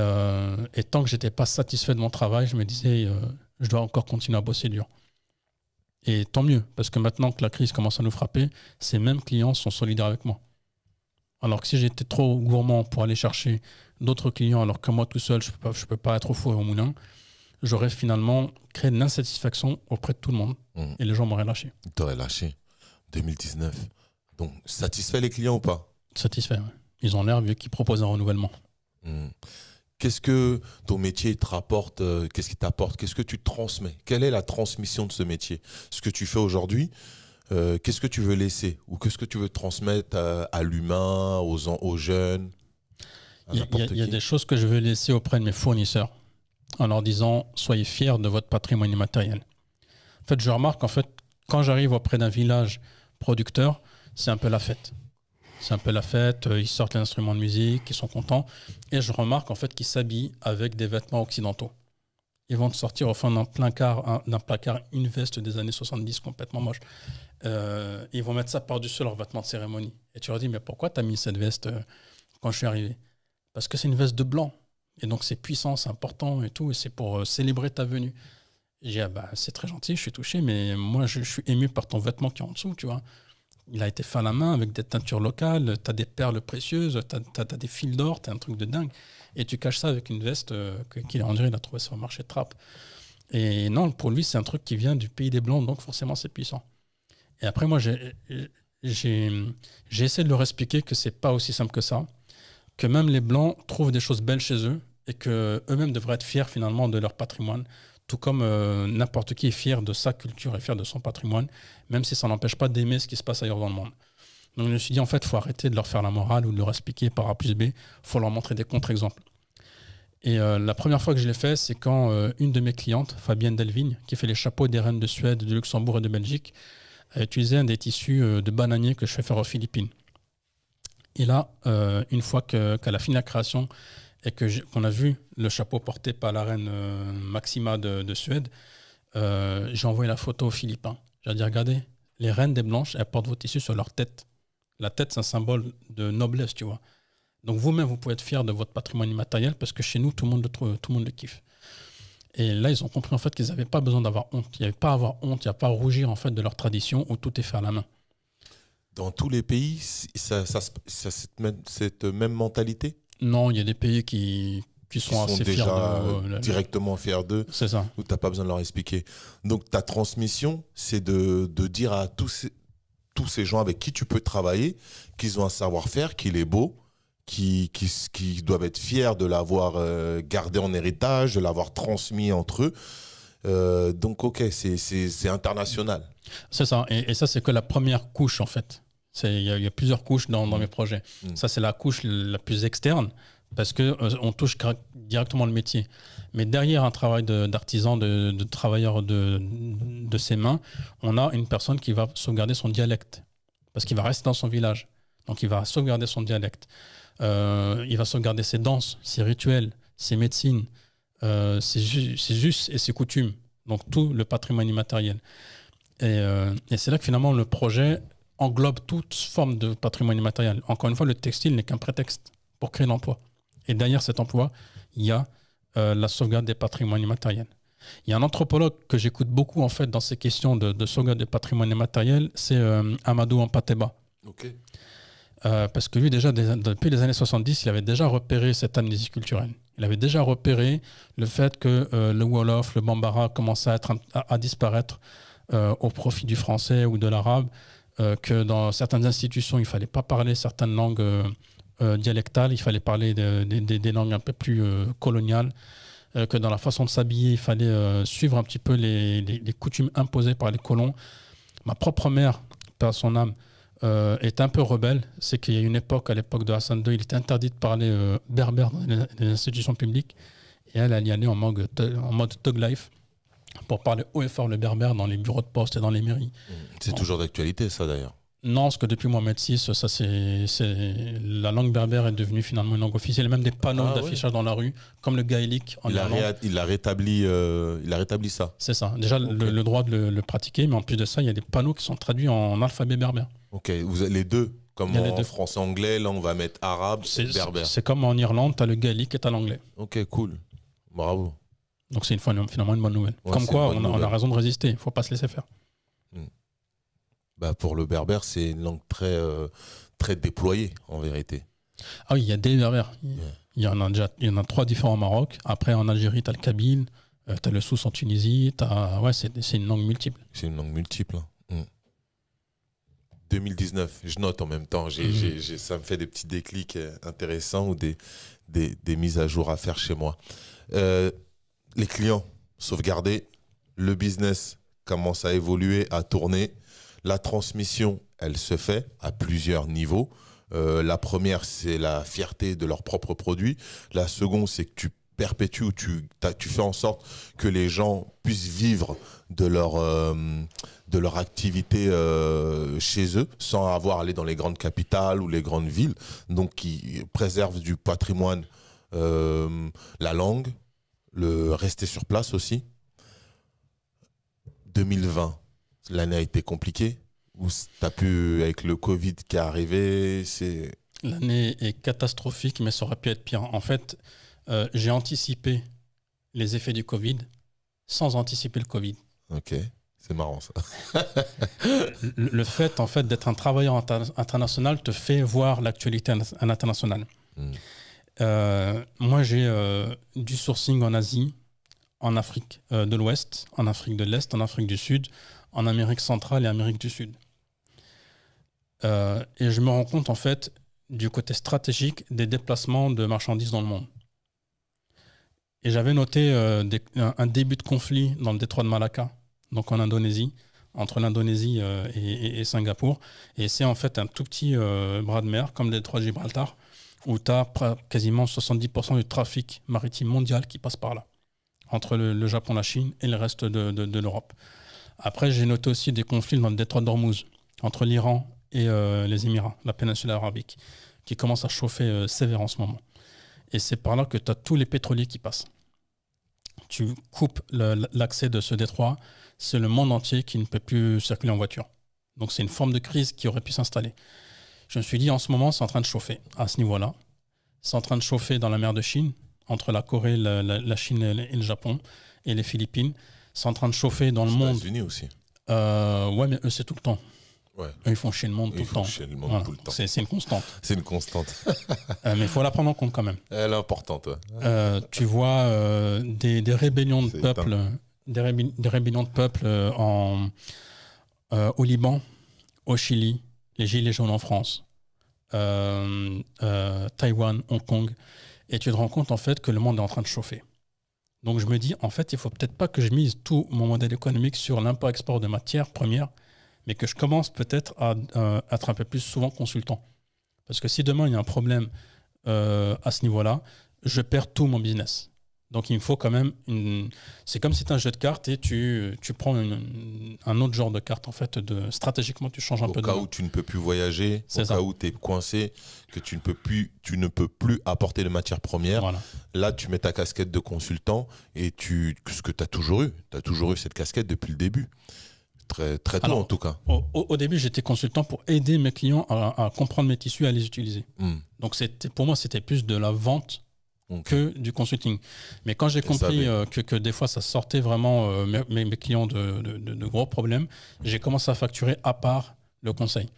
tant que j'étais pas satisfait de mon travail, je me disais, je dois encore continuer à bosser dur. Et tant mieux, parce que maintenant que la crise commence à nous frapper, ces mêmes clients sont solidaires avec moi. Alors que si j'étais trop gourmand pour aller chercher d'autres clients, alors que moi tout seul, je ne peux, peux, pas être au et au moulin, j'aurais finalement créé de l'insatisfaction auprès de tout le monde. Mmh. Et les gens m'auraient lâché. Ils lâché. 2019. Donc, satisfait les clients ou pas Satisfait, oui. Ils ont l'air vu qu'ils proposent un renouvellement. Mmh. Qu'est-ce que ton métier te rapporte euh, Qu'est-ce qui t'apporte Qu'est-ce que tu transmets Quelle est la transmission de ce métier Ce que tu fais aujourd'hui, euh, qu'est-ce que tu veux laisser Ou qu'est-ce que tu veux transmettre euh, à, l'humain, aux, jeunes Il y, a, des choses que je veux laisser auprès de mes fournisseurs en leur disant soyez fiers de votre patrimoine immatériel. En fait, je remarque en fait quand j'arrive auprès d'un village producteur, c'est un peu la fête c'est un peu la fête, euh, ils sortent l'instrument de musique, ils sont contents. Et je remarque en fait qu'ils s'habillent avec des vêtements occidentaux. Ils vont te sortir au fond d'un placard, d'un placard une veste des années 70 complètement moche. Euh, ils vont mettre ça par-dessus leur vêtement de cérémonie. Et tu leur dis, mais pourquoi tu as mis cette veste euh, quand je suis arrivé Parce que c'est une veste de blanc. Et donc c'est puissant, c'est important et tout. Et c'est pour célébrer ta venue. J'ai ah bah, c'est très gentil, je suis touché, mais moi je, je suis ému par ton vêtement qui est en dessous, tu vois il a été fait à la main avec des teintures locales, tu as des perles précieuses, tu as, des fils d'or, tu as un truc de dingue. Et tu caches ça avec une veste euh, qu'il a en il a trouvé sur le marché de trappe. Et non, pour lui, c'est un truc qui vient du pays des Blancs, donc forcément, c'est puissant. Et après, moi, j'ai essayé de leur expliquer que c'est pas aussi simple que ça, que même les Blancs trouvent des choses belles chez eux et que eux-mêmes devraient être fiers finalement de leur patrimoine, tout comme euh, n'importe qui est fier de sa culture et fier de son patrimoine, même si ça n'empêche pas d'aimer ce qui se passe ailleurs dans le monde. Donc je me suis dit, en fait, il faut arrêter de leur faire la morale ou de leur expliquer par A plus B, il faut leur montrer des contre-exemples. Et euh, la première fois que je l'ai fait, c'est quand euh, une de mes clientes, Fabienne Delvigne, qui fait les chapeaux des reines de Suède, de Luxembourg et de Belgique, a utilisé un des tissus de bananier que je fais faire aux Philippines. Et là, une fois qu'elle la a fini la création, et que qu'on a vu le chapeau porté par la reine euh, Maxima de, Suède, euh, j'ai envoyé la photo aux Philippins. J'ai dit regardez, les reines des blanches, elles portent vos tissus sur leur tête. La tête, c'est un symbole de noblesse, tu vois. Donc vous-même, vous pouvez être fier de votre patrimoine immatériel parce que chez nous, tout le monde le, trouve, tout le, monde le kiffe. Et là, ils ont compris en fait qu'ils n'avaient pas besoin d'avoir honte. Il n'y avait pas à avoir honte, il n'y a pas à rougir en fait de leur tradition où tout est fait à la main. Dans tous les pays, ça, même, cette même mentalité non, il y a des pays qui, sont, assez déjà euh, directement fiers d'eux. C'est ça. Où t'as pas besoin de leur expliquer. Donc ta transmission, c'est de, dire à tous ces, tous ces gens avec qui tu peux travailler qu'ils ont un savoir-faire, qu'il est beau, qui, qui, doivent être fiers de l'avoir euh, gardé en héritage, de l'avoir transmis entre eux. Euh, donc ok, c'est international. C'est ça, et, et ça c'est que la première couche en fait. Il y, a plusieurs couches dans, mm. mes projets. Mm. Ça, c'est la couche la plus externe parce que euh, on touche directement le métier. Mais derrière un travail d'artisan, de, de, de, travailleur de, de, ses mains, on a une personne qui va sauvegarder son dialecte parce qu'il va rester dans son village. Donc, il va sauvegarder son dialecte. Euh, il va sauvegarder ses danses, ses rituels, ses médecines, euh, ses, et ses coutumes. Donc, tout le patrimoine immatériel. Et, et c'est là que finalement le projet englobe toute forme de patrimoine immatériel. Encore une fois, le textile n'est qu'un prétexte pour créer l'emploi. Et derrière cet emploi, il y a euh, la sauvegarde des patrimoines immatériels. Il y a un anthropologue que j'écoute beaucoup en fait dans ces questions de, sauvegarde des patrimoines immatériels, c'est euh, Amadou Ampateba. Euh, parce que lui, déjà, depuis les années 70, il avait déjà repéré cette amnésie culturelle. Il avait déjà repéré le fait que le Wolof, le Bambara commençaient à, à disparaître au profit du français ou de l'arabe. Euh, que dans certaines institutions, il ne fallait pas parler certaines langues euh, euh, dialectales, il fallait parler des langues un peu plus coloniales, que dans la façon de s'habiller, il fallait suivre un petit peu les, coutumes imposées par les colons. Ma propre mère, par son âme, est un peu rebelle, c'est qu'il y a une époque, à l'époque de Hassan II, il était interdit de parler berbère dans les, institutions publiques. Et elle, elle y allait en mode, en mode thug life pour parler haut et fort le berbère dans les bureaux de poste et dans les mairies. Mmh. C'est toujours d'actualité, ça d'ailleurs Non, ce que depuis Mohamed VI, ça, c'est, la langue berbère est devenue finalement une langue officielle, même des panneaux ah d'affichage dans la rue, comme le gaélique en il Irlande. A il, a rétabli, euh, il a rétabli ça. C'est ça. Déjà, le, droit de le, pratiquer, mais en plus de ça, il y a des panneaux qui sont traduits en alphabet berbère. Ok, vous avez les deux comme en français anglais, là on va mettre arabe, berbère. C'est comme en Irlande, tu as le gaélique et tu as l'anglais. Ok, cool. Bravo. Donc c'est finalement une bonne nouvelle. Comme quoi, on, a raison de résister, il ne faut pas se laisser faire. Hmm. Bah pour le berbère, c'est une langue très, euh, très déployée, en vérité. Ah oui, il y a des berbères. Il y, en a déjà, il y en a trois différents au Maroc. Après, en Algérie, tu as le kabyle, euh, t'as tu as le sous en Tunisie. Ouais, c'est une langue multiple. C'est une langue multiple. 2019, hein. hmm. je note en même temps, mhm. j'ai ça me fait des petits déclics euh, intéressants ou des, des, des, mises à jour à faire chez moi les clients sauvegardés, le business commence à évoluer, à tourner. La transmission, elle se fait à plusieurs niveaux. Euh, la première, c'est la fierté de leurs propres produits. La seconde, c'est que tu perpétues ou tu, fais en sorte que les gens puissent vivre de leur, euh, de leur activité euh, chez eux sans avoir à aller dans les grandes capitales ou les grandes villes. Donc, qui préservent du patrimoine, la langue, le rester sur place aussi. 2020, l'année a été compliquée. Ou t'as pu, avec le Covid qui est arrivé, c'est. L'année est catastrophique, mais ça aurait pu être pire. En fait, euh, j'ai anticipé les effets du Covid sans anticiper le Covid. Ok, c'est marrant ça. le, fait, en fait, d'être un travailleur international te fait voir l'actualité internationale. Hmm. Euh, moi, j'ai euh, du sourcing en Asie, en Afrique euh, de l'Ouest, en Afrique de l'Est, en Afrique du Sud, en Amérique centrale et Amérique du Sud. et je me rends compte, en fait, du côté stratégique des déplacements de marchandises dans le monde. Et j'avais noté un, début de conflit dans le détroit de Malacca, donc en Indonésie, entre l'Indonésie et, Singapour. Et c'est en fait un tout petit bras de mer, comme le détroit de Gibraltar, où tu as quasiment 70% du trafic maritime mondial qui passe par là, entre le, Japon, la Chine et le reste de, l'Europe. Après, j'ai noté aussi des conflits dans le détroit d'Ormuz, entre l'Iran et euh, les Émirats, la péninsule arabique, qui commence à chauffer euh, sévère en ce moment. Et c'est par là que tu as tous les pétroliers qui passent. Tu coupes l'accès de ce détroit, c'est le monde entier qui ne peut plus circuler en voiture. Donc c'est une forme de crise qui aurait pu s'installer. Je me suis dit, en ce moment, c'est en train de chauffer à ce niveau-là. C'est en train de chauffer dans la mer de Chine, entre la Corée, la, Chine et le Japon, et les Philippines. C'est en train de chauffer dans le monde. Les États-Unis aussi. Euh, ouais, mais eux, c'est tout le temps. Eux, ils font chier le monde, tout, le temps. C'est une constante. c'est une constante. Euh, mais il faut la prendre en compte quand même. Elle est importante. Euh, tu vois euh, des, rébellions de peuples des, de peuple en, au Liban, au Chili, les gilets jaunes en France, euh, euh, Taïwan, Hong Kong, et tu te rends compte en fait que le monde est en train de chauffer. Donc je me dis, en fait, il faut peut-être pas que je mise tout mon modèle économique sur l'import-export de matières premières, mais que je commence peut-être à euh, être un peu plus souvent consultant. Parce que si demain il y a un problème à ce niveau-là, je perds tout mon business. Donc il me faut quand même une. C'est comme si c'est un jeu de cartes et tu, prends un autre genre de carte en fait. De, stratégiquement, tu changes un peu. Au cas où tu ne peux plus voyager, au cas où tu es coincé, que tu ne peux plus, tu ne peux plus apporter de matières premières. Là, tu mets ta casquette de consultant et tu ce que tu as toujours eu. Tu as toujours eu cette casquette depuis le début. Très, très tôt en tout cas. Au, début, j'étais consultant pour aider mes clients à, comprendre mes tissus, à les utiliser. Hmm. Donc Donc pour moi, c'était plus de la vente que du consulting. Mais quand j'ai compris euh, que, des fois ça sortait vraiment euh, mes, clients de, gros problèmes, mm. j'ai commencé à facturer à part le conseil.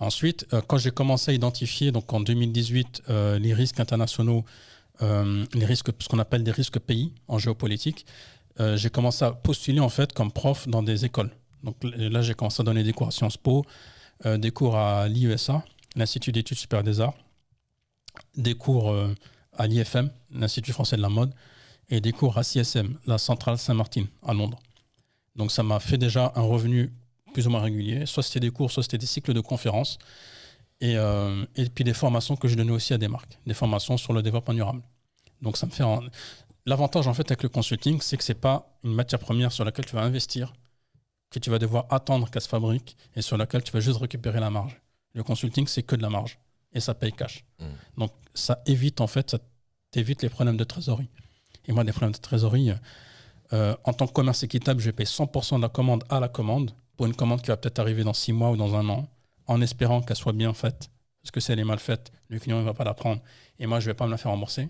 Ensuite, euh, quand j'ai commencé à identifier, donc en 2018, les risques internationaux, les risques, ce qu'on appelle des risques pays en géopolitique, j'ai commencé à postuler en fait comme prof dans des écoles. Donc là, j'ai commencé à donner des cours à Sciences Po, des cours à l'IUSA, e l'Institut d'études supérieures des arts, des cours à l'IFM, l'Institut français de la mode, et des cours à CSM, la centrale Saint-Martin, à Londres. Donc ça m'a fait déjà un revenu plus ou moins régulier. Soit c'était des cours, soit c'était des cycles de conférences. Et, euh, et, puis des formations que je donnais aussi à des marques, des formations sur le développement durable. Donc ça me fait L'avantage en fait avec le consulting, c'est que ce n'est pas une matière première sur laquelle tu vas investir, que tu vas devoir attendre qu'elle se fabrique et sur laquelle tu vas juste récupérer la marge. Le consulting, c'est que de la marge et ça paye cash. Mm. Donc ça évite en fait, ça évite les problèmes de trésorerie. Et moi, des problèmes de trésorerie, euh, en tant que commerce équitable, je paye 100% de la commande à la commande pour une commande qui va peut-être arriver dans six mois ou dans un an, en espérant qu'elle soit bien faite. Parce que si elle est mal faite, le client ne va pas la prendre et moi, je ne vais pas me la faire rembourser.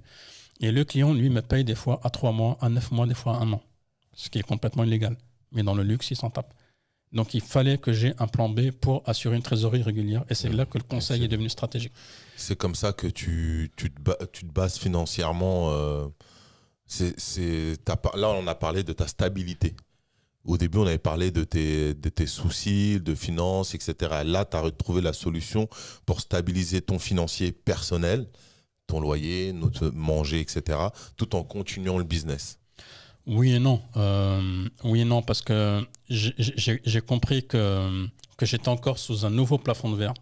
Et le client, lui, me paye des fois à trois mois, à neuf mois, des fois à un an, ce qui est complètement illégal. Mais dans le luxe, il s'en tape. Donc il fallait que j'ai un plan B pour assurer une trésorerie régulière. Et c'est là que le conseil est devenu stratégique. C'est comme ça que tu, tu, te, tu te, bases financièrement. Euh, c'est, là, on a parlé de ta stabilité. Au début, on avait parlé de tes, de tes soucis, de finances, etc. Là, tu as retrouvé la solution pour stabiliser ton financier personnel, ton loyer, notre manger, etc., tout en continuant le business. Oui et non. Euh, oui et non, parce que j'ai compris que, j'étais encore sous un nouveau plafond de verre.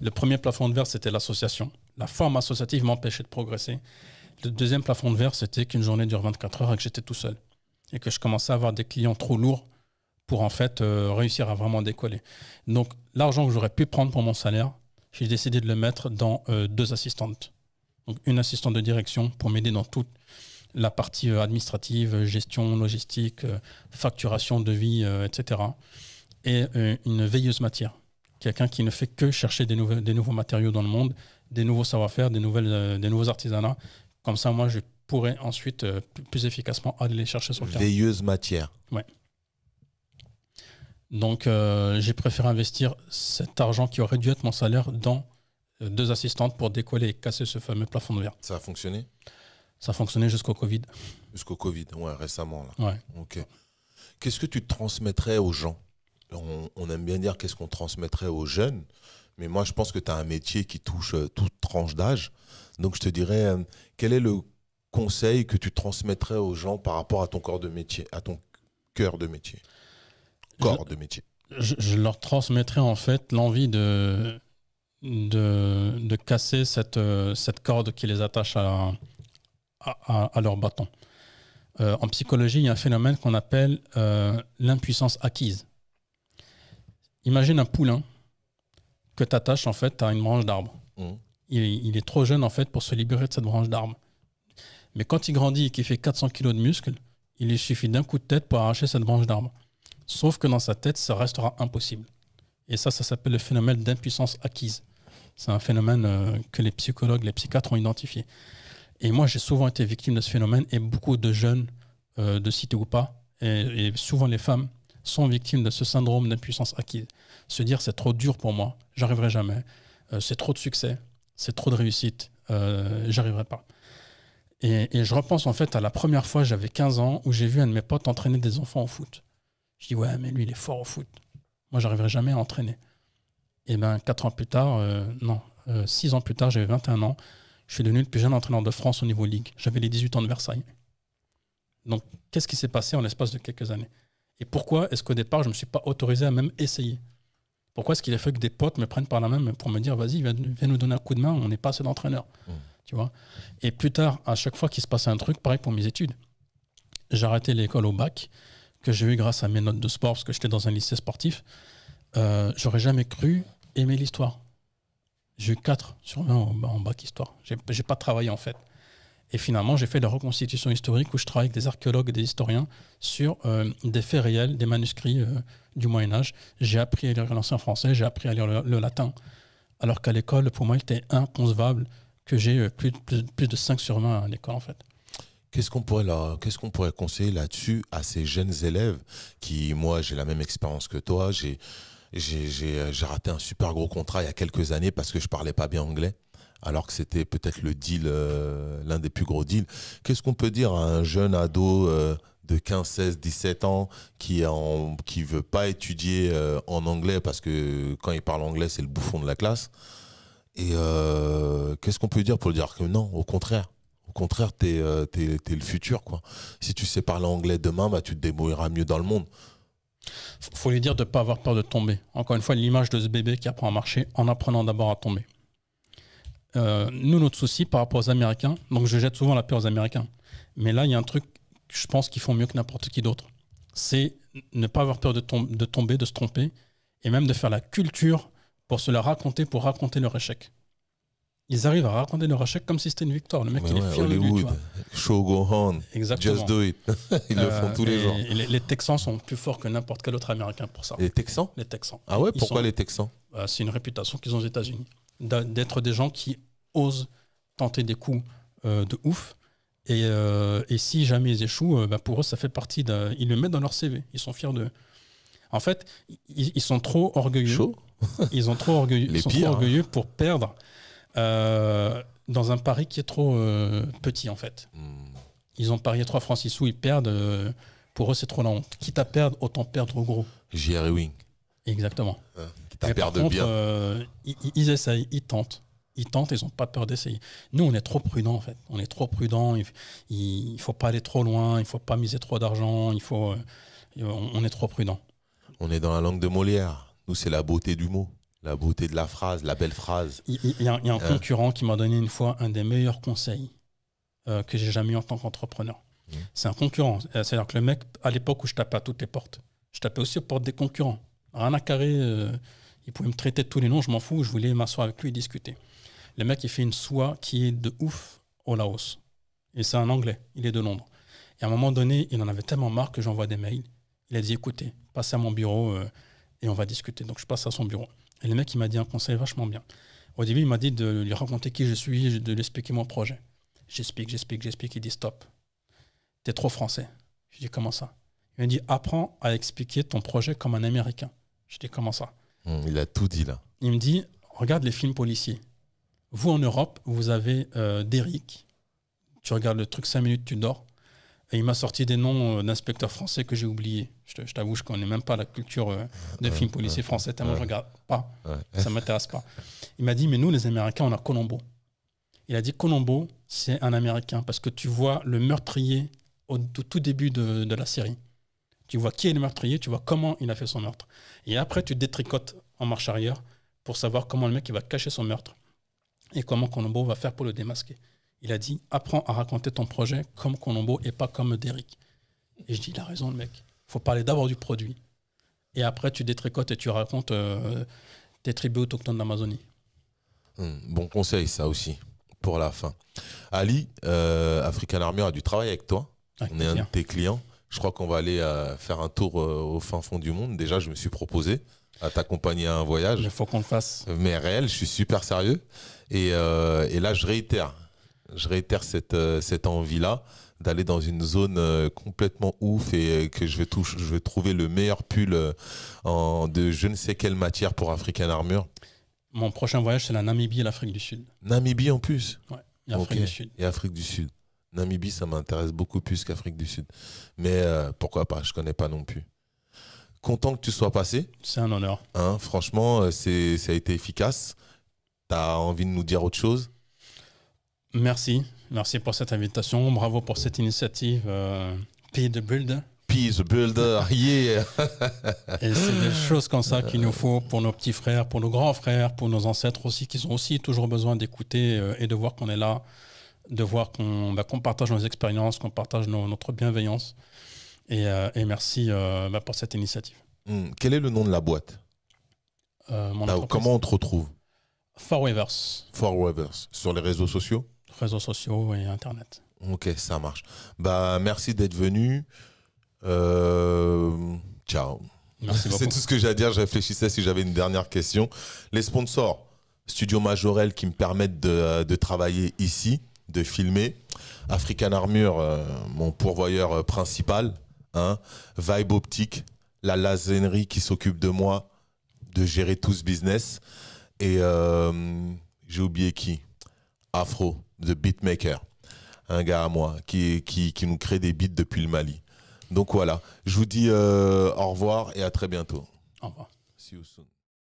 Le premier plafond de verre, c'était l'association. La forme associative m'empêchait de progresser. Le deuxième plafond de verre, c'était qu'une journée dure 24 heures et que j'étais tout seul. Et que je commençais à avoir des clients trop lourds pour en fait euh, réussir à vraiment décoller. Donc l'argent que j'aurais pu prendre pour mon salaire, j'ai décidé de le mettre dans euh, deux assistantes. Donc une assistante de direction pour m'aider dans tout la partie euh, administrative, euh, gestion, logistique, euh, facturation, de vie, etc. Et une veilleuse matière, quelqu'un qui ne fait que chercher des, nouveaux, des nouveaux matériaux dans le monde, des nouveaux savoir-faire, des, nouvelles, des nouveaux artisanats. Comme ça, moi, je pourrais ensuite plus efficacement aller chercher sur le terrain. Veilleuse matière. Ouais. Donc, j'ai préféré investir cet argent qui aurait dû être mon salaire dans deux assistantes pour décoller et casser ce fameux plafond de verre. Ça a fonctionné ça fonctionnait jusqu'au Covid. Jusqu'au Covid, ouais, récemment. Là. Ouais. Ok. Qu'est-ce que tu transmettrais aux gens on, aime bien dire qu'est-ce qu'on transmettrait aux jeunes, mais moi je pense que tu as un métier qui touche euh, toute tranche d'âge. Donc je te dirais, euh, quel est le conseil que tu transmettrais aux gens par rapport à ton corps de métier, à ton cœur de métier Corps de métier. Je, leur transmettrais en fait l'envie de, de, de, casser cette, euh, cette corde qui les attache à, à, leur bâton. Euh, en psychologie, il y a un phénomène qu'on appelle euh, l'impuissance acquise. Imagine un poulain que tu attaches en fait à une branche d'arbre. Mmh. Il, est trop jeune en fait pour se libérer de cette branche d'arbre. Mais quand il grandit et qu'il fait 400 kg de muscles, il lui suffit d'un coup de tête pour arracher cette branche d'arbre. Sauf que dans sa tête, ça restera impossible. Et ça, ça s'appelle le phénomène d'impuissance acquise. C'est un phénomène euh, que les psychologues, les psychiatres ont identifié. Et moi, j'ai souvent été victime de ce phénomène et beaucoup de jeunes euh, de cité ou pas, et, souvent les femmes, sont victimes de ce syndrome d'impuissance acquise. Se dire c'est trop dur pour moi, j'arriverai jamais, euh, c'est trop de succès, c'est trop de réussite, euh, j'arriverai pas. Et, et, je repense en fait à la première fois, j'avais 15 ans, où j'ai vu un de mes potes entraîner des enfants au foot. Je dis ouais, mais lui il est fort au foot. Moi j'arriverai jamais à entraîner. Et eh ben quatre ans plus tard, non, six ans plus tard, j'avais 21 ans je suis devenu le plus jeune entraîneur de France au niveau ligue. J'avais les 18 ans de Versailles. Donc, qu'est-ce qui s'est passé en l'espace de quelques années Et pourquoi est-ce qu'au départ, je ne me suis pas autorisé à même essayer Pourquoi est-ce qu'il a fallu que des potes me prennent par la main pour me dire vas-y, viens, nous donner un coup de main, on n'est pas assez d'entraîneurs mmh. tu vois Et plus tard, à chaque fois qu'il se passait un truc, pareil pour mes études. J'ai arrêté l'école au bac, que j'ai eu grâce à mes notes de sport, parce que j'étais dans un lycée sportif. Euh, j'aurais jamais cru aimer l'histoire. J'ai eu 4 sur 20 en, bac histoire. J'ai, n'ai pas travaillé en fait. Et finalement, j'ai fait la reconstitution historique où je travaille avec des archéologues et des historiens sur euh, des faits réels, des manuscrits euh, du Moyen Âge. J'ai appris à lire l'ancien français, j'ai appris à lire le, latin, alors qu'à l'école, pour moi, il était inconcevable que j'ai euh, plus, plus, de 5 sur 20 à l'école en fait. Qu'est-ce qu'on pourrait, qu'est-ce qu'on pourrait conseiller là-dessus à ces jeunes élèves qui, moi, j'ai la même expérience que toi, j'ai euh, j'ai raté un super gros contrat il y a quelques années parce que je parlais pas bien anglais alors que c'était peut-être le deal, euh, l'un des plus gros deals. Qu'est-ce qu'on peut dire à un jeune ado euh, de 15, 16, 17 ans qui ne qui veut pas étudier en anglais parce que quand il parle anglais, c'est le bouffon de la classe Et qu'est-ce qu'on peut dire pour lui dire que non, au contraire au contraire, tu es, le futur. Quoi. Si tu sais parler anglais demain, bah, tu te débrouilleras mieux dans le monde faut lui dire de ne pas avoir peur de tomber. Encore une fois, l'image de ce bébé qui apprend à marcher en apprenant d'abord à tomber. Euh, nous, notre souci par rapport aux Américains, donc je jette souvent la peur aux Américains, mais là, il y a un truc que je pense qu'ils font mieux que n'importe qui d'autre. C'est ne pas avoir peur de, de tomber, de se tromper, et même de faire la culture pour se la raconter, pour raconter leur échec ils arrivent à raconter leur échec comme si c'était une victoire. Le mec, il est fier de lui, Show go Exactement. just do it. Ils le font tous les jours. Euh, les, Texans sont plus forts que n'importe quel autre Américain pour ça. Les Texans Les Texans. Ah ouais, pourquoi les Texans euh, C'est une réputation qu'ils ont aux États-Unis. D'être des gens qui osent tenter des coups euh, de ouf. Et, si jamais ils échouent, bah, pour eux, ça fait partie. De, ils le mettent dans leur CV. Ils sont fiers d'eux. En fait, ils, sont trop orgueilleux. Chaud ils ont trop orgueilleux, les sont trop hein. orgueilleux pour perdre. Euh, dans un pari qui est trop euh, petit, en fait. Hmm. Ils ont parié 3 francs 6 sous, ils perdent. Euh, pour eux, c'est trop long honte. Quitte à perdre, autant perdre au gros. J.R. Wing. Exactement. quitte à perdre bien. Ils, essayent, ils tentent. Ils tentent, ils n'ont pas peur d'essayer. Nous, on est trop prudents, en fait. On est trop prudents. Il ne faut pas aller trop loin, il ne faut pas miser trop d'argent, il faut, on, on est trop prudent. On est dans la langue de Molière. Nous, c'est la beauté du mot la beauté de la phrase, la belle phrase. Il y, a, un euh. concurrent qui m'a donné une fois un des meilleurs conseils euh, que j'ai jamais eu en tant qu'entrepreneur. Mmh. C'est un concurrent. Euh, c'est-à-dire que le mec, à l'époque où je tapais à toutes les portes, je tapais aussi aux portes des concurrents. Rien à carré, il pouvait me traiter de tous les noms, je m'en fous, je voulais m'asseoir avec lui et discuter. Le mec, il fait une soie qui est de ouf au Laos. Et c'est un Anglais, il est de Londres. Et à un moment donné, il en avait tellement marre que j'envoie des mails. Il a dit écoutez, passez à mon bureau et on va discuter. Donc je passe à son bureau. Et le mec, il m'a dit un conseil vachement bien. Au début, il m'a dit de lui raconter qui je suis, de lui expliquer mon projet. J'explique, j'explique, j'explique. Il dit stop. T'es trop français. Je dis comment ça Il m'a dit apprends à expliquer ton projet comme un américain. Je dis comment ça hmm, Il a tout dit là. Il me dit regarde les films policiers. Vous en Europe, vous avez euh, Derrick. Tu regardes le truc 5 minutes, tu dors. Et il m'a sorti des noms euh, d'inspecteurs français que j'ai oubliés. Je, t'avoue, je connais même pas la culture euh, de films policiers français, tellement je regarde pas. Ça m'intéresse pas. Il m'a dit, mais nous, les Américains, on a Colombo. Il a dit, Colombo, c'est un Américain, parce que tu vois le meurtrier au tout, début de, la série. Tu vois qui est le meurtrier, tu vois comment il a fait son meurtre. Et après, tu détricotes en marche arrière pour savoir comment le mec il va cacher son meurtre et comment Colombo va faire pour le démasquer. Il a dit Apprends à raconter ton projet comme Colombo et pas comme Derrick. Et je dis Il a raison, le mec. Il faut parler d'abord du produit. Et après, tu détricotes et tu racontes euh, tes tribus autochtones d'Amazonie. Hmm, bon conseil, ça aussi, pour la fin. Ali, euh, African Army a du travail avec toi. On est un de tes clients. Je crois qu'on va aller euh, faire un tour au fin fond du monde. Déjà, je me suis proposé à t'accompagner à un voyage. Il faut qu'on le fasse. Mais réel, je suis super sérieux. Et, et, là, je réitère je réitère euh, cette, envie-là d'aller dans une zone euh, complètement ouf et euh, que je vais, je vais trouver le meilleur pull en, de je ne sais quelle matière pour African Armure. Mon prochain voyage, c'est la Namibie et l'Afrique du Sud. Namibie en plus Oui, et Afrique du Sud. Et Afrique du Sud. Namibie, ça m'intéresse beaucoup plus qu'Afrique du Sud. Mais pourquoi pas, je ne connais pas non plus. Content que tu sois passé. C'est un honneur. Hein, franchement, ça a été efficace. Tu as envie de nous dire autre chose Merci. Merci pour cette invitation. Bravo pour cette initiative Peace Builder. Peace Build. Builder, yeah! Et c'est des choses comme ça qu'il nous faut pour nos petits frères, pour nos grands frères, pour nos ancêtres aussi, qui ont aussi toujours besoin d'écouter euh, et de voir qu'on est là, de voir qu'on bah, partage nos expériences, qu'on partage notre bienveillance. Et, euh, merci euh, bah, pour cette initiative. Hmm. Quel est le nom de la boîte? Bah, comment on te retrouve? Four Weavers, Sur les réseaux sociaux? réseaux sociaux et Internet. Ok, ça marche. Bah, merci d'être venu. Euh, ciao. C'est tout ce que j'ai à dire. Je réfléchissais si j'avais une dernière question. Les sponsors, Studio Majorel qui me permettent de, travailler ici, de filmer. African Armure, euh, mon pourvoyeur euh, principal. Hein. Vibe Optique, la lazenerie qui s'occupe de moi, de gérer tout ce business. Et j'ai oublié qui Afro. The Beatmaker, un gars à moi qui, qui, nous crée des beats depuis le Mali. Donc voilà, je vous dis euh, au revoir et à très bientôt. Au revoir. See you soon.